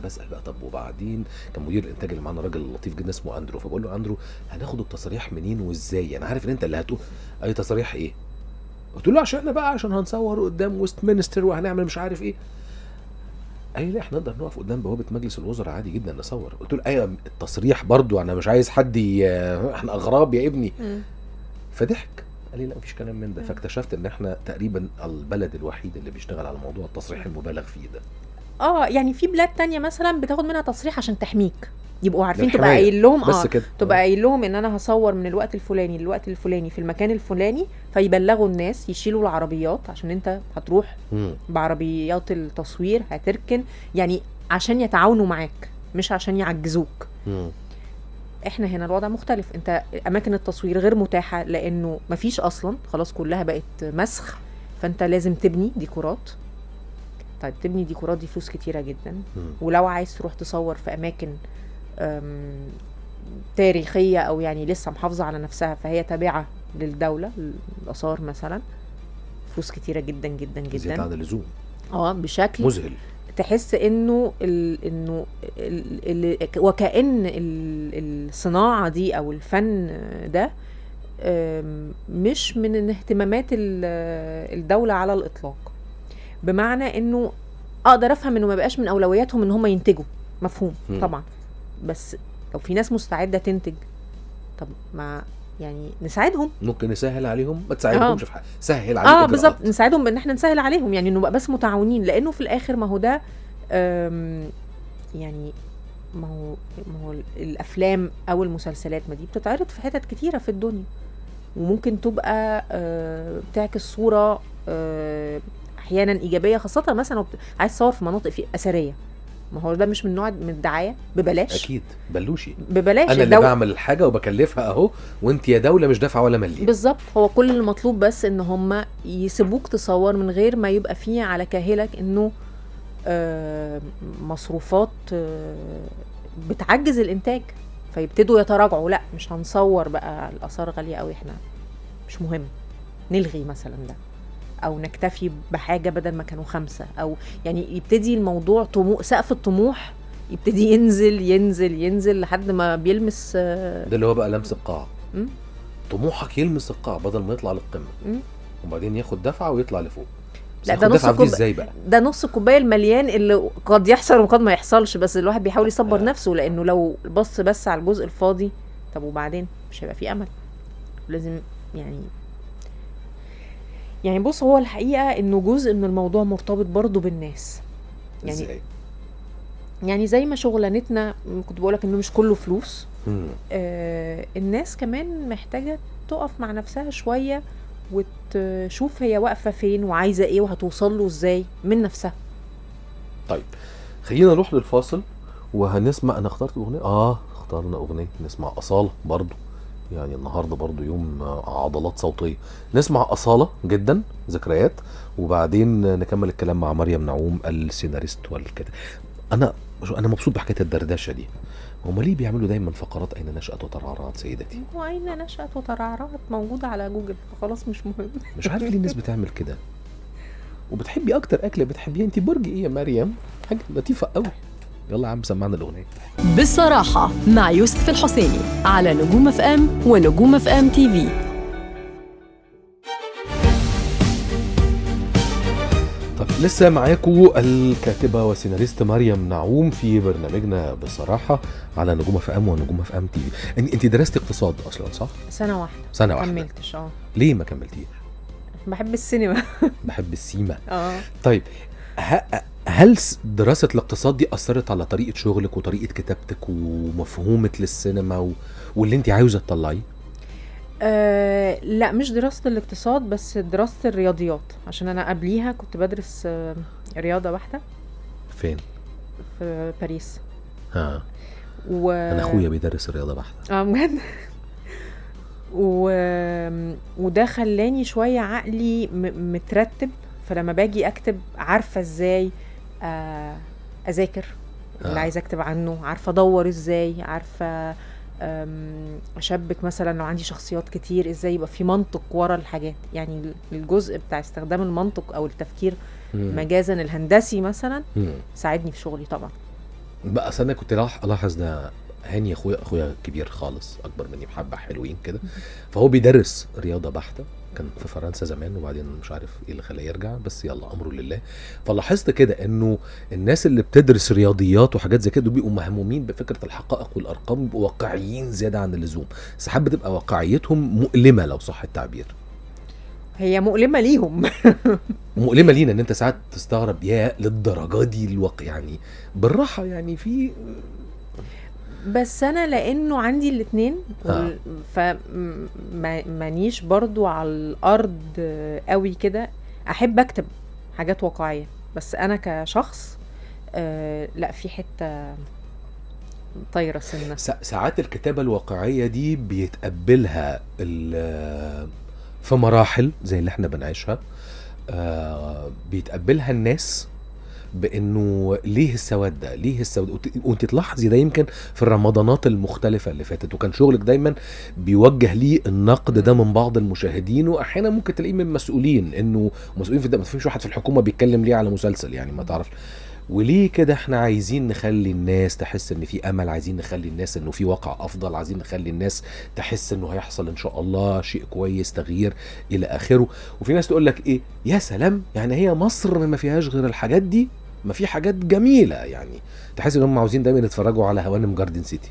[SPEAKER 2] فبسال بقى طب وبعدين كان مدير الانتاج اللي معانا راجل لطيف جدا اسمه اندرو فبقول له اندرو هناخد التصاريح منين وازاي انا عارف ان انت اللي هتقول اي تصاريح ايه قلت له عشان احنا بقى عشان هنصور قدام ويست مينستر وهنعمل مش عارف ايه قال لي احنا نقدر نقف قدام بوابه مجلس الوزراء عادي جدا نصور قلت له ايوه التصريح برضو انا مش عايز حد ي... احنا اغراب يا ابني فضحك قال لي لا مفيش كلام من ده فاكتشفت ان احنا تقريبا البلد الوحيد اللي بيشتغل على موضوع التصريح المبالغ فيه ده
[SPEAKER 1] اه يعني في بلاد تانية مثلا بتاخد منها تصريح عشان تحميك يبقوا عارفين تبقى قايل لهم اه تبقى آه. قايل لهم ان انا هصور من الوقت الفلاني للوقت الفلاني في المكان الفلاني فيبلغوا الناس يشيلوا العربيات عشان انت هتروح م. بعربيات التصوير هتركن يعني عشان يتعاونوا معاك مش عشان يعجزوك م. احنا هنا الوضع مختلف انت اماكن التصوير غير متاحه لانه مفيش اصلا خلاص كلها بقت مسخ فانت لازم تبني ديكورات فتبني طيب، ديكورات دي فلوس كتيره جدا م. ولو عايز تروح تصور في اماكن تاريخيه او يعني لسه محافظه على نفسها فهي تابعه للدوله الاثار مثلا فلوس كتيره جدا جدا جدا زياده عن اللزوم اه بشكل مذهل تحس انه انه ال وكان الصناعه دي او الفن ده مش من اهتمامات الدوله على الاطلاق بمعنى انه اقدر افهم انه ما بقاش من اولوياتهم ان هم ينتجوا مفهوم م. طبعا بس لو في ناس مستعده تنتج طب ما يعني نساعدهم
[SPEAKER 2] ممكن نسهل عليهم ما تساعدهمش آه. في حاجه سهل عليهم اه بالظبط
[SPEAKER 1] نساعدهم بان احنا نسهل عليهم يعني انه بس متعاونين لانه في الاخر ما هو ده يعني ما هو ما هو الافلام او المسلسلات ما دي بتتعرض في حتت كتيره في الدنيا وممكن تبقى آه، بتعكس صوره آه، احيانا ايجابيه خاصه مثلا وبت... عايز تصور في مناطق في اثريه ما هو ده مش من نوع من الدعايه ببلاش
[SPEAKER 2] اكيد بلوشي ببلاش انا اللي بعمل الحاجه وبكلفها اهو وانت يا دوله مش دافعه ولا مليم
[SPEAKER 1] بالظبط هو كل المطلوب بس ان هم يسيبوك تصور من غير ما يبقى فيه على كاهلك انه آه مصروفات آه بتعجز الانتاج فيبتدوا يتراجعوا لا مش هنصور بقى الاثار غاليه قوي احنا مش مهم نلغي مثلا ده او نكتفي بحاجه بدل ما كانوا خمسه او يعني يبتدي الموضوع طموح سقف الطموح يبتدي ينزل ينزل ينزل لحد ما بيلمس آه، ده
[SPEAKER 2] اللي هو بقى لمس القاع طموحك يلمس القاع بدل ما يطلع للقمه وبعدين ياخد دفعه ويطلع لفوق لا ده نص كوب... ازاي بقى
[SPEAKER 1] ده نص الكوبايه المليان اللي قد يحصل وقد ما يحصلش بس الواحد بيحاول يصبر آه. نفسه لانه لو بص بس على الجزء الفاضي طب وبعدين مش هيبقى في امل لازم يعني يعني بص هو الحقيقه انه جزء من الموضوع مرتبط برضه بالناس يعني ازاي؟ يعني زي ما شغلانتنا كنت بقولك انه مش كله فلوس آه الناس كمان محتاجه تقف مع نفسها شويه وتشوف هي واقفه فين وعايزه ايه وهتوصل له ازاي من نفسها
[SPEAKER 2] طيب خلينا نروح للفاصل وهنسمع انا اخترت اغنيه اه اخترنا اغنيه نسمع اصاله برضو يعني النهارده برضو يوم عضلات صوتيه نسمع اصاله جدا ذكريات وبعدين نكمل الكلام مع مريم نعوم السيناريست والكاتب انا انا مبسوط بحكايه الدردشه دي هما ليه بيعملوا دايما فقرات اين نشات وترعرعت سيدتي
[SPEAKER 1] هو اين نشات وترعرعت موجوده على جوجل فخلاص مش مهم مش عارف ليه
[SPEAKER 2] الناس بتعمل كده وبتحبي اكتر اكله بتحبيها انت برج ايه يا مريم حاجه لطيفه قوي يلا يا عم سمعنا الاغنيه بالصراحه مع يوسف الحسيني على نجوم اف ام ونجوم اف ام تي في طب لسه معاكم الكاتبه والسيناريست مريم نعوم في برنامجنا بصراحه على نجوم اف ام ونجوم اف ام تي في انت درست اقتصاد اصلا صح
[SPEAKER 1] سنه واحده سنه واحده كملتش اه
[SPEAKER 2] ليه ما كملتيش
[SPEAKER 1] بحب السينما
[SPEAKER 2] بحب السيما اه طيب هل دراسة الاقتصاد دي أثرت على طريقة شغلك وطريقة كتابتك ومفهومك للسينما و... واللي أنت عاوزة تطلعيه؟
[SPEAKER 1] أه لا مش دراسة الاقتصاد بس دراسة الرياضيات عشان أنا قبليها كنت بدرس آه، رياضة واحدة فين؟ في باريس
[SPEAKER 2] ها و... أنا أخويا بيدرس رياضة واحدة
[SPEAKER 1] اه بجد و... وده خلاني شوية عقلي م... مترتب فلما باجي أكتب عارفة إزاي آه، اذاكر اللي آه. عايزه اكتب عنه عارفه ادور ازاي عارفه اشبك مثلا لو عندي شخصيات كتير ازاي يبقى في منطق ورا الحاجات يعني الجزء بتاع استخدام المنطق او التفكير مم. مجازا الهندسي مثلا مم. ساعدني في شغلي طبعا
[SPEAKER 2] بقى انا كنت الاحظ ده هاني اخويا اخويا كبير خالص اكبر مني بحبه حلوين كده فهو بيدرس رياضه بحته كان في فرنسا زمان وبعدين مش عارف ايه اللي خلاه يرجع بس يلا امره لله فلاحظت كده انه الناس اللي بتدرس رياضيات وحاجات زي كده بيبقوا مهمومين بفكره الحقائق والارقام بيبقوا واقعيين زياده عن اللزوم ساعات بتبقى واقعيتهم مؤلمه لو صح التعبير
[SPEAKER 1] هي مؤلمه ليهم
[SPEAKER 2] مؤلمه لينا ان انت ساعات تستغرب يا للدرجه دي الواقع يعني بالراحه يعني في
[SPEAKER 1] بس انا لانه عندي الاثنين آه. فمانيش برضو على الارض قوي كده احب اكتب حاجات واقعيه بس انا كشخص آه لا في حته طايره سنه
[SPEAKER 2] ساعات الكتابه الواقعيه دي بيتقبلها في مراحل زي اللي احنا بنعيشها آه بيتقبلها الناس بانه ليه السواد ده ليه السواد وانت تلاحظي ده يمكن في الرمضانات المختلفه اللي فاتت وكان شغلك دايما بيوجه لي النقد ده من بعض المشاهدين واحيانا ممكن تلاقيه من مسؤولين انه مسؤولين في ده ما فيش واحد في الحكومه بيتكلم ليه على مسلسل يعني ما تعرفش وليه كده احنا عايزين نخلي الناس تحس ان في امل عايزين نخلي الناس انه في واقع افضل عايزين نخلي الناس تحس انه هيحصل ان شاء الله شيء كويس تغيير الى اخره وفي ناس تقول لك ايه يا سلام يعني هي مصر ما فيهاش غير الحاجات دي ما في حاجات جميله يعني تحس ان هم عاوزين دايما يتفرجوا على هوانم جاردن سيتي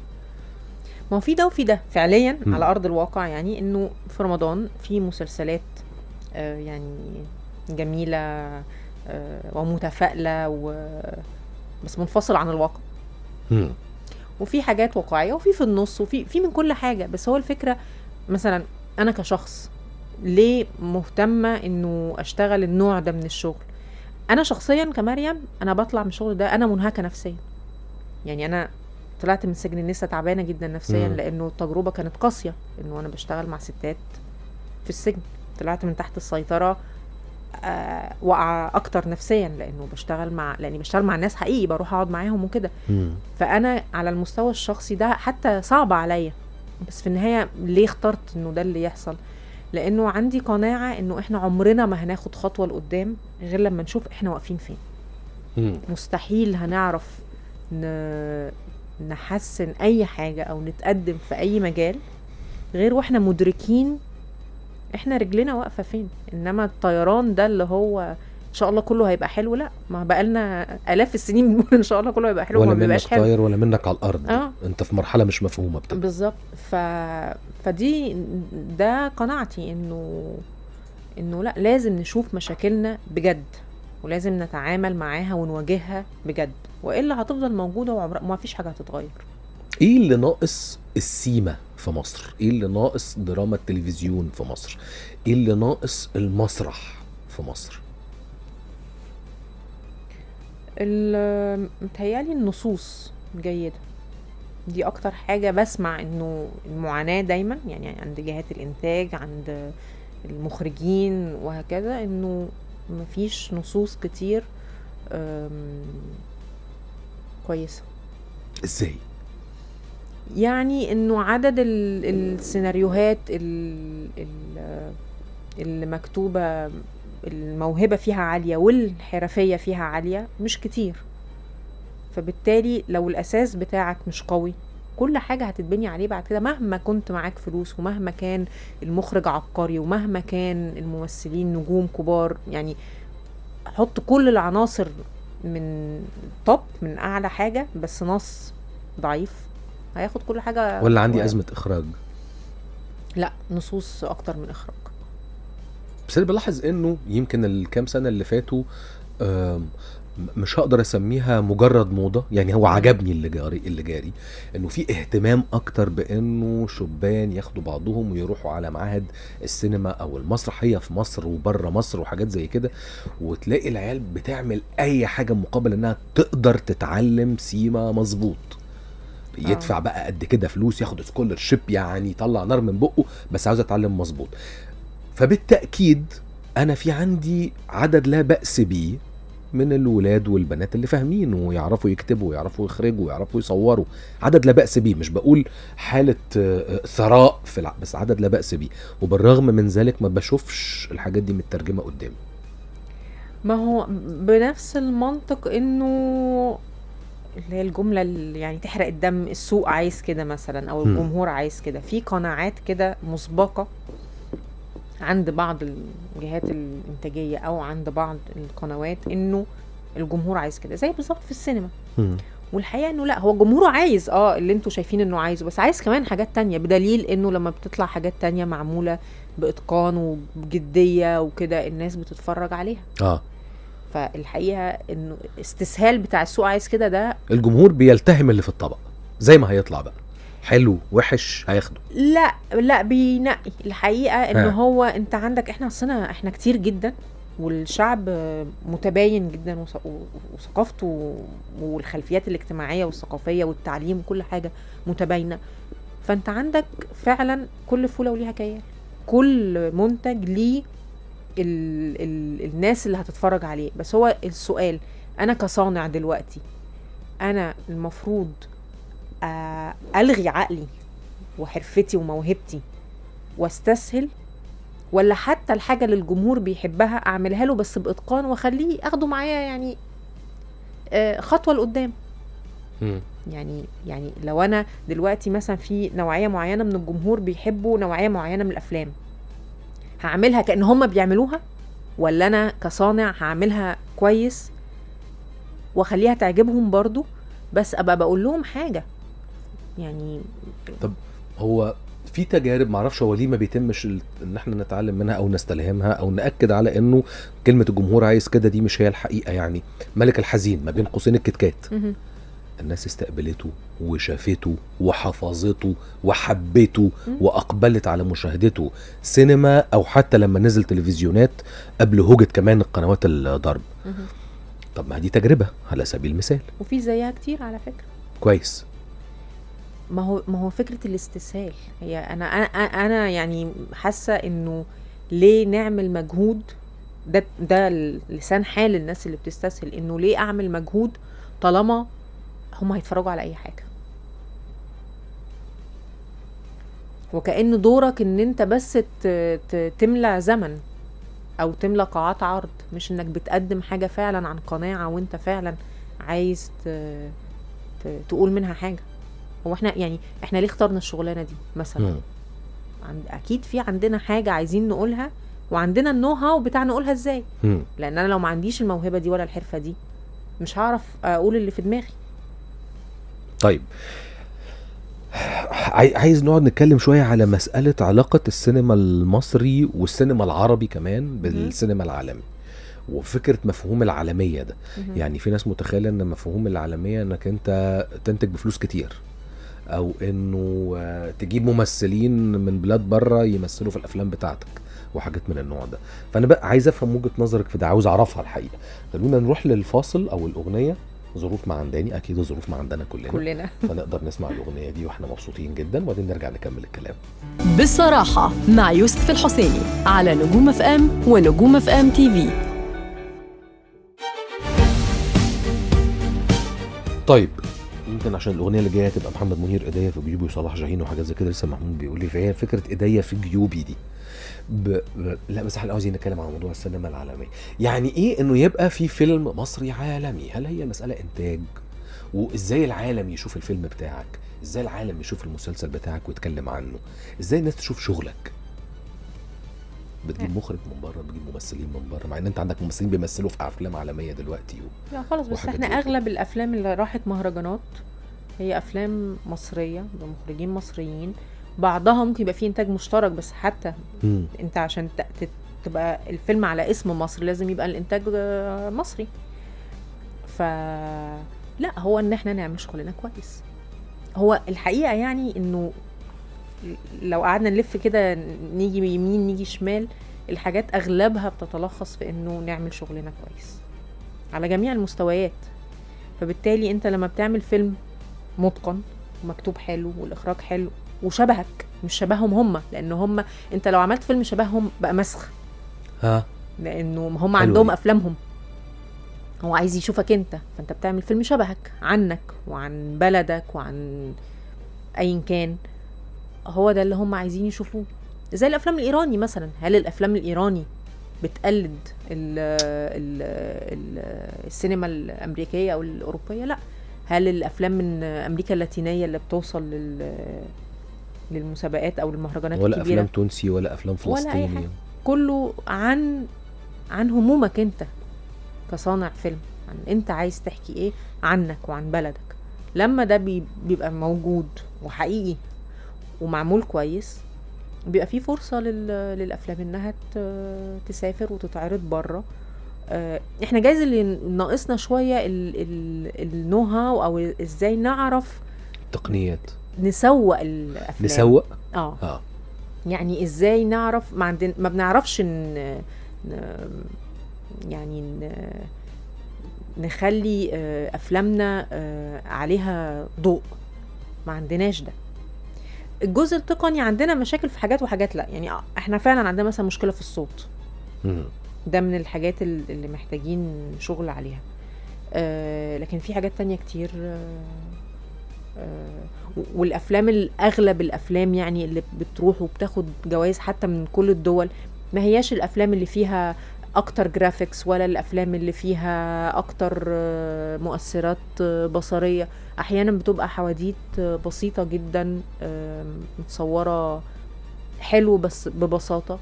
[SPEAKER 1] ما هو في ده وفي ده فعليا م. على ارض الواقع يعني انه في رمضان في مسلسلات آه، يعني جميله آه، ومتفائله و بس منفصل عن الواقع م. وفي حاجات واقعيه وفي في النص وفي في من كل حاجه بس هو الفكره مثلا انا كشخص ليه مهتمه انه اشتغل النوع ده من الشغل انا شخصيا كمريم انا بطلع من الشغل ده انا منهكه نفسيا يعني انا طلعت من سجن النساء تعبانه جدا نفسيا مم. لانه التجربه كانت قاسيه انه انا بشتغل مع ستات في السجن طلعت من تحت السيطره آه واقعه اكتر نفسيا لانه بشتغل مع لاني بشتغل مع ناس حقيقي بروح اقعد معاهم وكده فانا على المستوى الشخصي ده حتى صعب عليا بس في النهايه ليه اخترت انه ده اللي يحصل لانه عندي قناعه انه احنا عمرنا ما هناخد خطوه لقدام غير لما نشوف احنا واقفين فين مم. مستحيل هنعرف ن... نحسن اي حاجه او نتقدم في اي مجال غير واحنا مدركين احنا رجلنا واقفه فين انما الطيران ده اللي هو ان شاء الله كله هيبقى حلو لا ما بقى لنا الاف السنين بنقول ان شاء الله كله هيبقى حلو ولا منك حلو. طاير
[SPEAKER 2] ولا منك على الارض آه. انت في مرحله مش مفهومه بتاعتك
[SPEAKER 1] بالظبط ف... فدي ده قناعتي انه انه لا لازم نشوف مشاكلنا بجد ولازم نتعامل معاها ونواجهها بجد والا هتفضل موجوده وعمر ما فيش حاجه هتتغير
[SPEAKER 2] ايه اللي ناقص السيما في مصر ايه اللي ناقص دراما التلفزيون في مصر ايه اللي ناقص المسرح في مصر
[SPEAKER 1] متهيألي النصوص جيدة دي اكتر حاجة بسمع انه المعاناة دايما يعني عند جهات الانتاج عند المخرجين وهكذا انه مفيش نصوص كتير كويسة ازاي؟ يعني انه عدد السيناريوهات اللي مكتوبة الموهبه فيها عاليه والحرفيه فيها عاليه مش كتير فبالتالي لو الاساس بتاعك مش قوي كل حاجه هتتبني عليه بعد كده مهما كنت معاك فلوس ومهما كان المخرج عبقري ومهما كان الممثلين نجوم كبار يعني حط كل العناصر من توب من اعلى حاجه بس نص ضعيف هياخد كل حاجه ولا عندي ازمه اخراج لا نصوص اكتر من اخراج
[SPEAKER 2] بس اللي بلاحظ انه يمكن الكام سنه اللي فاتوا مش هقدر اسميها مجرد موضه يعني هو عجبني اللي جاري اللي جاري انه في اهتمام اكتر بانه شبان ياخدوا بعضهم ويروحوا على معهد السينما او المسرحيه في مصر وبره مصر وحاجات زي كده وتلاقي العيال بتعمل اي حاجه مقابل انها تقدر تتعلم سيما مظبوط يدفع آه. بقى قد كده فلوس ياخد سكولر شيب يعني يطلع نار من بقه بس عاوز اتعلم مظبوط فبالتاكيد انا في عندي عدد لا باس به من الولاد والبنات اللي فاهمين ويعرفوا يكتبوا ويعرفوا يخرجوا ويعرفوا يصوروا عدد لا باس بيه مش بقول حاله آه، ثراء في الع... بس عدد لا باس بيه وبالرغم من ذلك ما بشوفش الحاجات دي مترجمه قدامي
[SPEAKER 1] ما هو بنفس المنطق انه اللي هي الجمله اللي يعني تحرق الدم السوق عايز كده مثلا او الجمهور عايز كده في قناعات كده مسبقه عند بعض الجهات الانتاجيه او عند بعض القنوات انه الجمهور عايز كده زي بالظبط في السينما والحقيقه انه لا هو جمهوره عايز اه اللي انتوا شايفين انه عايزه بس عايز كمان حاجات تانية بدليل انه لما بتطلع حاجات تانية معموله باتقان وبجديه وكده الناس بتتفرج عليها اه فالحقيقه انه استسهال بتاع السوق عايز كده ده
[SPEAKER 2] الجمهور بيلتهم اللي في الطبق زي ما هيطلع بقى حلو وحش هياخده
[SPEAKER 1] لا لا بينقي الحقيقه ان ها. هو انت عندك احنا عندنا احنا كتير جدا والشعب متباين جدا وثقافته والخلفيات الاجتماعيه والثقافيه والتعليم وكل حاجه متباينه فانت عندك فعلا كل فوله وليها كيان كل منتج ليه الـ الـ الناس اللي هتتفرج عليه بس هو السؤال انا كصانع دلوقتي انا المفروض آه، الغي عقلي وحرفتي وموهبتي واستسهل ولا حتى الحاجه اللي الجمهور بيحبها اعملها له بس باتقان واخليه اخده معايا يعني آه، خطوه لقدام يعني يعني لو انا دلوقتي مثلا في نوعيه معينه من الجمهور بيحبوا نوعيه معينه من الافلام هعملها كان هم بيعملوها ولا انا كصانع هعملها كويس واخليها تعجبهم برضو بس ابقى بقول لهم حاجه
[SPEAKER 2] يعني طب هو في تجارب معرفش هو ليه ما بيتمش ان احنا نتعلم منها او نستلهمها او ناكد على انه كلمه الجمهور عايز كده دي مش هي الحقيقه يعني ملك الحزين ما بين قوسين الكتكات الناس استقبلته وشافته وحفظته وحبته واقبلت على مشاهدته سينما او حتى لما نزل تلفزيونات قبل هوجه كمان القنوات الضرب طب ما دي تجربه على سبيل المثال
[SPEAKER 1] وفي زيها كتير على فكره كويس ما هو ما هو فكره الاستسهال هي انا انا انا يعني حاسه انه ليه نعمل مجهود ده ده لسان حال الناس اللي بتستسهل انه ليه اعمل مجهود طالما هم هيتفرجوا على اي حاجه وكأن دورك ان انت بس تملى زمن او تملى قاعات عرض مش انك بتقدم حاجه فعلا عن قناعه وانت فعلا عايز تقول منها حاجه هو احنا يعني احنا ليه اخترنا الشغلانه دي مثلا م. عند اكيد في عندنا حاجه عايزين نقولها وعندنا النو هاو بتاع نقولها ازاي م. لان انا لو ما عنديش الموهبه دي ولا الحرفه دي مش هعرف اقول اللي في دماغي
[SPEAKER 2] طيب عايز نقعد نتكلم شويه على مساله علاقه السينما المصري والسينما العربي كمان بالسينما العالمي وفكره مفهوم العالميه ده يعني في ناس متخيله ان مفهوم العالميه انك انت تنتج بفلوس كتير او انه آه، تجيب ممثلين من بلاد بره يمثلوا في الافلام بتاعتك وحاجات من النوع ده فانا بقى عايز افهم وجهه نظرك في ده عاوز اعرفها الحقيقه خلونا نروح للفاصل او الاغنيه ظروف ما عنداني اكيد الظروف ما عندنا كلنا كلنا فنقدر نسمع الاغنيه دي واحنا مبسوطين جدا وبعدين نرجع نكمل الكلام
[SPEAKER 1] بصراحه مع يوسف الحسيني على نجوم اف ام ونجوم اف ام تي في
[SPEAKER 2] طيب جدا عشان الاغنيه اللي جايه تبقى محمد منير ايديا في جيوبي وصلاح جاهين وحاجات زي كده لسه محمود بيقول لي فهي فكره ايديا في جيوبي دي ب... ب... لا بس احنا عاوزين نتكلم عن موضوع السينما العالميه يعني ايه انه يبقى في فيلم مصري عالمي هل هي مساله انتاج وازاي العالم يشوف الفيلم بتاعك ازاي العالم يشوف المسلسل بتاعك ويتكلم عنه ازاي الناس تشوف شغلك بتجيب إيه. مخرج من بره بتجيب ممثلين من بره مع ان انت عندك ممثلين بيمثلوا في افلام عالميه دلوقتي و...
[SPEAKER 1] لا خلاص بس احنا اغلب الافلام اللي راحت مهرجانات هي افلام مصريه بمخرجين مصريين بعضها ممكن يبقى فيه انتاج مشترك بس حتى م. انت عشان تبقى الفيلم على اسم مصر لازم يبقى الانتاج آه، مصري ف لا هو ان احنا نعمل شغلنا كويس هو الحقيقه يعني انه لو قعدنا نلف كده نيجي يمين نيجي شمال الحاجات اغلبها بتتلخص في انه نعمل شغلنا كويس على جميع المستويات فبالتالي انت لما بتعمل فيلم متقن ومكتوب حلو والاخراج حلو وشبهك مش شبههم هم لان هم انت لو عملت فيلم شبههم بقى مسخ ها لانه هم عندهم إيه. افلامهم هو عايز يشوفك انت فانت بتعمل فيلم شبهك عنك وعن بلدك وعن ايا كان هو ده اللي هم عايزين يشوفوه زي الافلام الايراني مثلا هل الافلام الايراني بتقلد الـ الـ الـ السينما الامريكيه او الاوروبيه لا هل الافلام من امريكا اللاتينيه اللي بتوصل لل للمسابقات او المهرجانات ولا الكبيرة افلام
[SPEAKER 2] تونسي ولا افلام فلسطيني
[SPEAKER 1] كله عن عن همومك انت كصانع فيلم عن انت عايز تحكي ايه عنك وعن بلدك لما ده بيبقى موجود وحقيقي ومعمول كويس بيبقى في فرصه للافلام انها تسافر وتتعرض بره آه، احنا جايز اللي ناقصنا شويه النو هاو او ازاي نعرف تقنيات نسوق الافلام نسوق اه اه يعني ازاي نعرف ما عندنا ما بنعرفش ن... يعني ن... نخلي آه، افلامنا آه، عليها ضوء ما عندناش ده الجزء التقني عندنا مشاكل في حاجات وحاجات لا يعني احنا فعلا عندنا مثلا مشكله في الصوت ده من الحاجات اللي محتاجين شغل عليها آه لكن في حاجات تانية كتير آه، آه، والافلام الاغلب الافلام يعني اللي بتروح وبتاخد جوائز حتى من كل الدول ما هياش الافلام اللي فيها اكتر جرافيكس ولا الافلام اللي فيها اكتر آه، مؤثرات بصريه احيانا بتبقى حواديت بسيطه جدا متصوره حلو بس ببساطه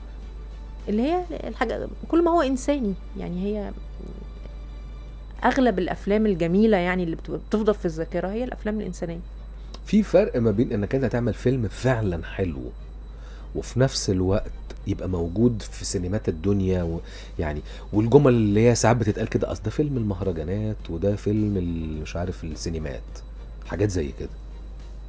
[SPEAKER 1] اللي هي الحاجة كل ما هو إنساني يعني هي أغلب الأفلام الجميلة يعني اللي بتفضل في الذاكرة هي الأفلام الإنسانية
[SPEAKER 2] في فرق ما بين إنك أنت تعمل فيلم فعلا حلو وفي نفس الوقت يبقى موجود في سينمات الدنيا و يعني والجمل اللي هي ساعات بتتقال كده اصل ده فيلم المهرجانات وده فيلم مش عارف السينمات حاجات زي كده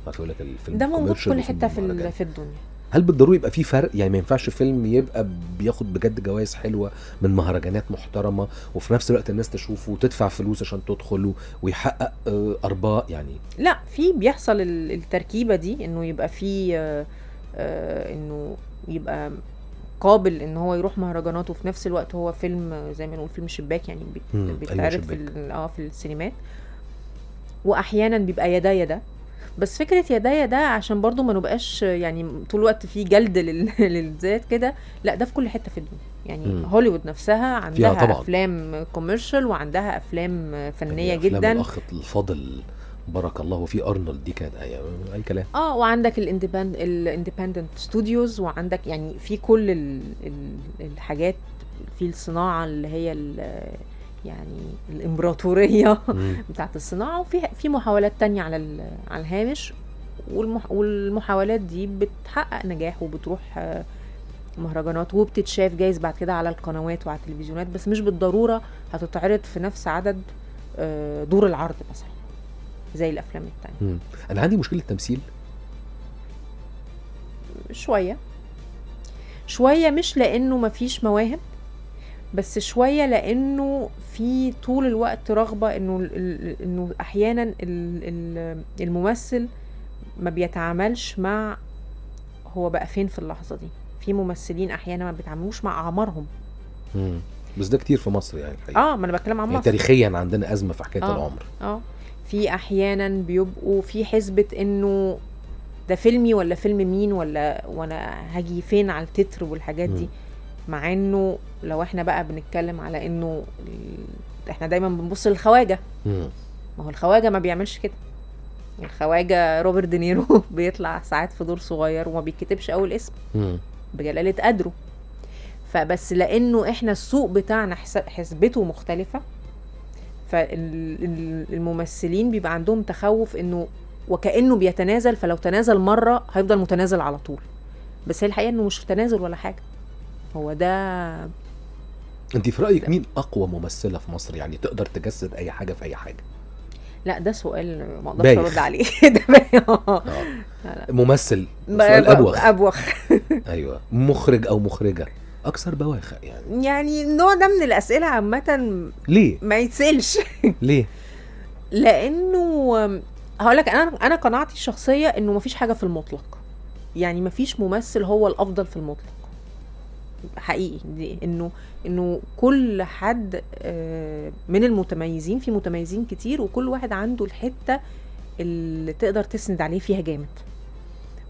[SPEAKER 2] هتقول لك الفيلم ده موجود في كل حته
[SPEAKER 1] في, في الدنيا
[SPEAKER 2] هل بالضروري يبقى في فرق يعني ما ينفعش فيلم يبقى بياخد بجد جوائز حلوه من مهرجانات محترمه وفي نفس الوقت الناس تشوفه وتدفع فلوس عشان تدخله ويحقق آه، ارباح يعني
[SPEAKER 1] لا في بيحصل التركيبه دي انه يبقى في آه، آه، انه يبقى قابل ان هو يروح مهرجانات وفي نفس الوقت هو فيلم زي ما نقول فيلم شباك يعني أيوة، بيتعرض في اه في السينمات واحيانا بيبقى يا ده يا ده بس فكره يدايا ده عشان برضو ما نبقاش يعني طول الوقت في جلد للذات كده لا ده في كل حته في الدنيا يعني مم. هوليوود نفسها عندها طبعًا. افلام كوميرشال وعندها افلام فنيه يعني أفلام جدا الاخ
[SPEAKER 2] الفاضل بارك الله في ارنولد دي كانت اي, كلام
[SPEAKER 1] اه وعندك الاندبندنت ستوديوز وعندك يعني في كل الحاجات في الصناعه اللي هي يعني الامبراطوريه بتاعه الصناعه وفي في محاولات تانية على على الهامش والمح والمحاولات دي بتحقق نجاح وبتروح آه، مهرجانات وبتتشاف جايز بعد كده على القنوات وعلى التلفزيونات بس مش بالضروره هتتعرض في نفس عدد آه، دور العرض مثلا زي الافلام التانية
[SPEAKER 2] انا عندي مشكله تمثيل
[SPEAKER 1] شويه شويه مش لانه مفيش مواهب بس شويه لانه في طول الوقت رغبه انه انه احيانا الممثل ما بيتعاملش مع هو بقى فين في اللحظه دي في ممثلين احيانا ما بيتعاملوش مع اعمارهم
[SPEAKER 2] بس ده كتير في مصر يعني الحقيقة. اه ما
[SPEAKER 1] انا بتكلم عن يعني مصر يعني
[SPEAKER 2] تاريخيا عندنا ازمه في حكايه آه. العمر
[SPEAKER 1] اه في احيانا بيبقوا في حسبه انه ده فيلمي ولا فيلم مين ولا وانا هاجي فين على التتر والحاجات دي مع انه لو احنا بقى بنتكلم على انه احنا دايما بنبص للخواجه ما هو الخواجه ما بيعملش كده الخواجه روبرت دينيرو بيطلع ساعات في دور صغير وما بيكتبش اول اسم بجلاله قدره فبس لانه احنا السوق بتاعنا حسبته مختلفه فالممثلين بيبقى عندهم تخوف انه وكانه بيتنازل فلو تنازل مره هيفضل متنازل على طول بس هي الحقيقه انه مش تنازل ولا حاجه هو ده
[SPEAKER 2] انت في رايك مين اقوى ممثله في مصر يعني تقدر تجسد اي حاجه في اي حاجه
[SPEAKER 1] لا ده سؤال ما اقدرش ارد عليه ده آه. ممثل سؤال ابوخ ابوخ
[SPEAKER 2] ايوه مخرج او مخرجه اكثر بواخة يعني
[SPEAKER 1] يعني النوع ده من الاسئله عامه ليه ما يتسالش ليه لانه هقول لك انا انا قناعتي الشخصيه انه مفيش حاجه في المطلق يعني مفيش ممثل هو الافضل في المطلق حقيقي دي انه انه كل حد آه، من المتميزين في متميزين كتير وكل واحد عنده الحته اللي تقدر تسند عليه فيها جامد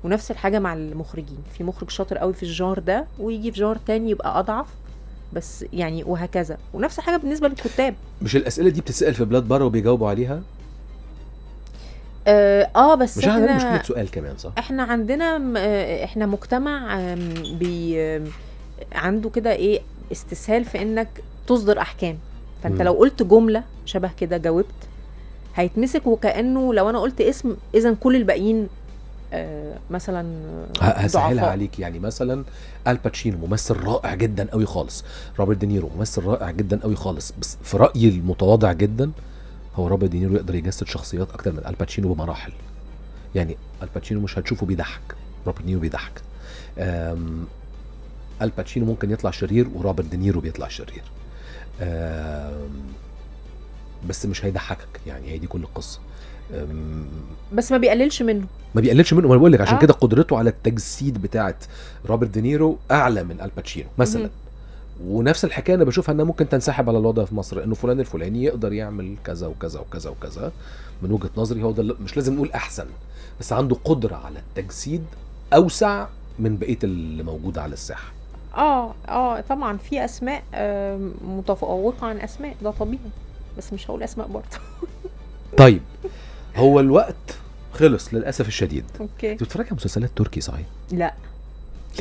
[SPEAKER 1] ونفس الحاجه مع المخرجين في مخرج شاطر قوي في الجار ده ويجي في جار تاني يبقى اضعف بس يعني وهكذا ونفس الحاجه بالنسبه للكتاب مش
[SPEAKER 2] الاسئله دي بتتسال في بلاد بره وبيجاوبوا عليها اه, آه بس مش احنا مشكله سؤال كمان صح
[SPEAKER 1] احنا عندنا آه، احنا مجتمع بي عنده كده ايه استسهال في انك تصدر احكام فانت م. لو قلت جمله شبه كده جاوبت هيتمسك وكانه لو انا قلت اسم اذا كل الباقيين آه مثلا هسهلها عليك
[SPEAKER 2] يعني مثلا الباتشينو ممثل رائع جدا قوي خالص روبرت دينيرو ممثل رائع جدا قوي خالص بس في رايي المتواضع جدا هو روبرت دينيرو يقدر يجسد شخصيات اكتر من الباتشينو بمراحل يعني الباتشينو مش هتشوفه بيضحك روبرت دينيرو بيضحك الباتشينو ممكن يطلع شرير وروبرت دينيرو بيطلع شرير بس مش هيضحكك يعني هي دي كل القصه
[SPEAKER 1] بس ما بيقللش منه
[SPEAKER 2] ما بيقللش منه ما بقول لك عشان آه. كده قدرته على التجسيد بتاعه روبرت دينيرو اعلى من الباتشينو مثلا م- ونفس الحكايه انا بشوفها انها ممكن تنسحب على الوضع في مصر انه فلان الفلاني يقدر يعمل كذا وكذا وكذا وكذا من وجهه نظري هو ده مش لازم نقول احسن بس عنده قدره على التجسيد اوسع من بقيه اللي موجوده على الساحه
[SPEAKER 1] اه اه طبعا في اسماء متفوقه عن اسماء ده طبيعي بس مش هقول اسماء برضه
[SPEAKER 2] طيب هو الوقت خلص للاسف الشديد اوكي انت بتتفرجي على مسلسلات تركي صحيح
[SPEAKER 1] لا ليه؟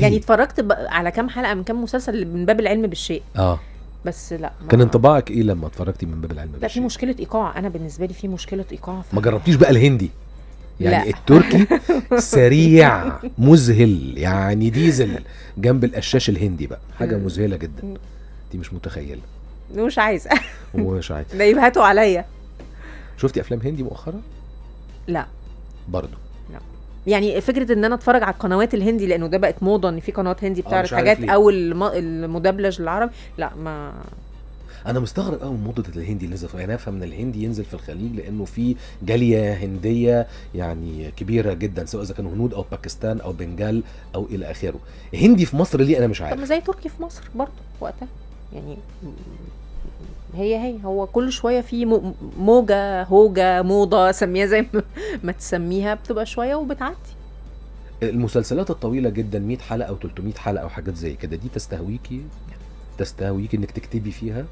[SPEAKER 1] يعني اتفرجت على كام حلقه من كام مسلسل من باب العلم بالشيء اه بس لا كان
[SPEAKER 2] انطباعك ايه لما اتفرجتي من باب العلم بالشيء لا
[SPEAKER 1] في مشكله ايقاع انا بالنسبه لي في مشكله ايقاع
[SPEAKER 2] ما جربتيش بقى الهندي يعني لا. التركي سريع مذهل يعني ديزل جنب القشاش الهندي بقى حاجه مذهله جدا
[SPEAKER 1] انت مش متخيله مش عايزه
[SPEAKER 2] مش عايزه ده
[SPEAKER 1] يبهتوا عليا
[SPEAKER 2] شفتي افلام هندي مؤخرا لا برضه لا
[SPEAKER 1] يعني فكره ان انا اتفرج على القنوات الهندي لانه ده بقت موضه ان في قنوات هندي آه، بتعرض حاجات او المدبلج العربي لا ما
[SPEAKER 2] انا مستغرب قوي من مده الهندي اللي نزل يعني افهم ان الهندي ينزل في الخليج لانه في جاليه هنديه يعني كبيره جدا سواء اذا كانوا هنود او باكستان او بنجال او الى اخره هندي في مصر ليه انا مش عارف طب
[SPEAKER 1] زي تركي في مصر برضه
[SPEAKER 2] وقتها يعني
[SPEAKER 1] هي هي هو كل شويه في موجه هوجه موضه سميها زي ما تسميها بتبقى شويه وبتعدي
[SPEAKER 2] المسلسلات الطويله جدا 100 حلقه او 300 حلقه او حاجات زي كده دي تستهويكي تستهويكي انك تكتبي فيها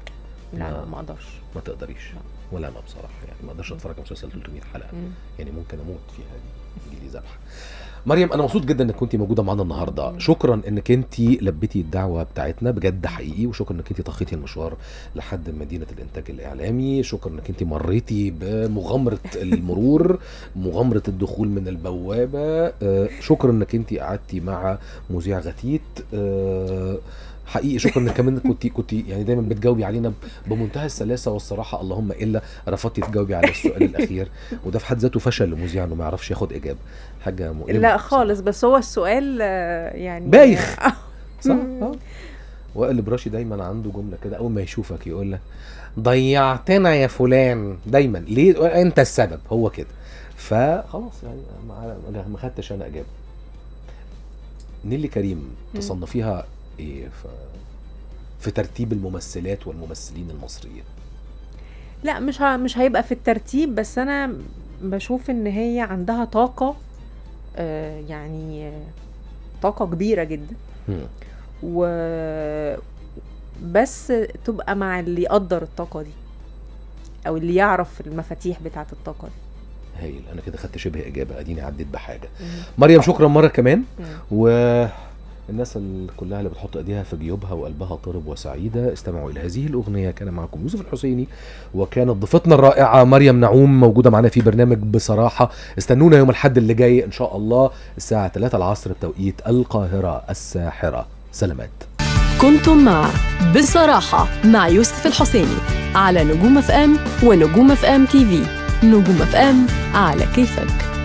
[SPEAKER 2] لا ما, ما اقدرش ما تقدريش لا. ولا انا بصراحه يعني ما اقدرش اتفرج على مسلسل 300 حلقه مم. يعني ممكن اموت فيها هذه دي ذبحه مريم انا مبسوط جدا انك كنت موجوده معانا النهارده شكرا انك انت لبيتي الدعوه بتاعتنا بجد حقيقي وشكرا انك انت طخيتي المشوار لحد مدينه الانتاج الاعلامي شكرا انك انت مريتي بمغامره المرور مغامره الدخول من البوابه آه، شكرا انك انت قعدتي مع مذيع غتيت آه، حقيقي شكرا انك كمان كنت كنت يعني دايما بتجاوبي علينا بمنتهى السلاسه والصراحه اللهم الا رفضتي تجاوبي على السؤال الاخير وده في حد ذاته فشل لمذيع انه ما يعرفش ياخد اجابه حاجه مؤلمه لا
[SPEAKER 1] خالص بس هو السؤال آه، يعني بايخ صح آه.
[SPEAKER 2] وائل البراشي دايما عنده جمله كده اول ما يشوفك يقول لك ضيعتنا يا فلان دايما ليه انت السبب هو كده فخلاص يعني ما خدتش انا اجابه نيلي كريم تصنفيها ايه في في ترتيب الممثلات والممثلين المصريين
[SPEAKER 1] لا مش ه... مش هيبقى في الترتيب بس انا بشوف ان هي عندها طاقه آه يعني طاقه كبيره جدا و بس تبقى مع اللي يقدر الطاقه دي او اللي يعرف المفاتيح بتاعه الطاقه دي
[SPEAKER 2] هايل انا كده خدت شبه اجابه اديني عديت بحاجه مريم شكرا مره كمان مم. و الناس كلها اللي بتحط ايديها في جيوبها وقلبها طرب وسعيده استمعوا الى هذه الاغنيه كان معكم يوسف الحسيني وكانت ضيفتنا الرائعه مريم نعوم موجوده معانا في برنامج بصراحه استنونا يوم الاحد اللي جاي ان شاء الله الساعه 3 العصر بتوقيت القاهره الساحره سلامات
[SPEAKER 1] كنتم مع بصراحه مع يوسف الحسيني على نجوم اف ام ونجوم اف ام تي في نجوم اف ام على كيفك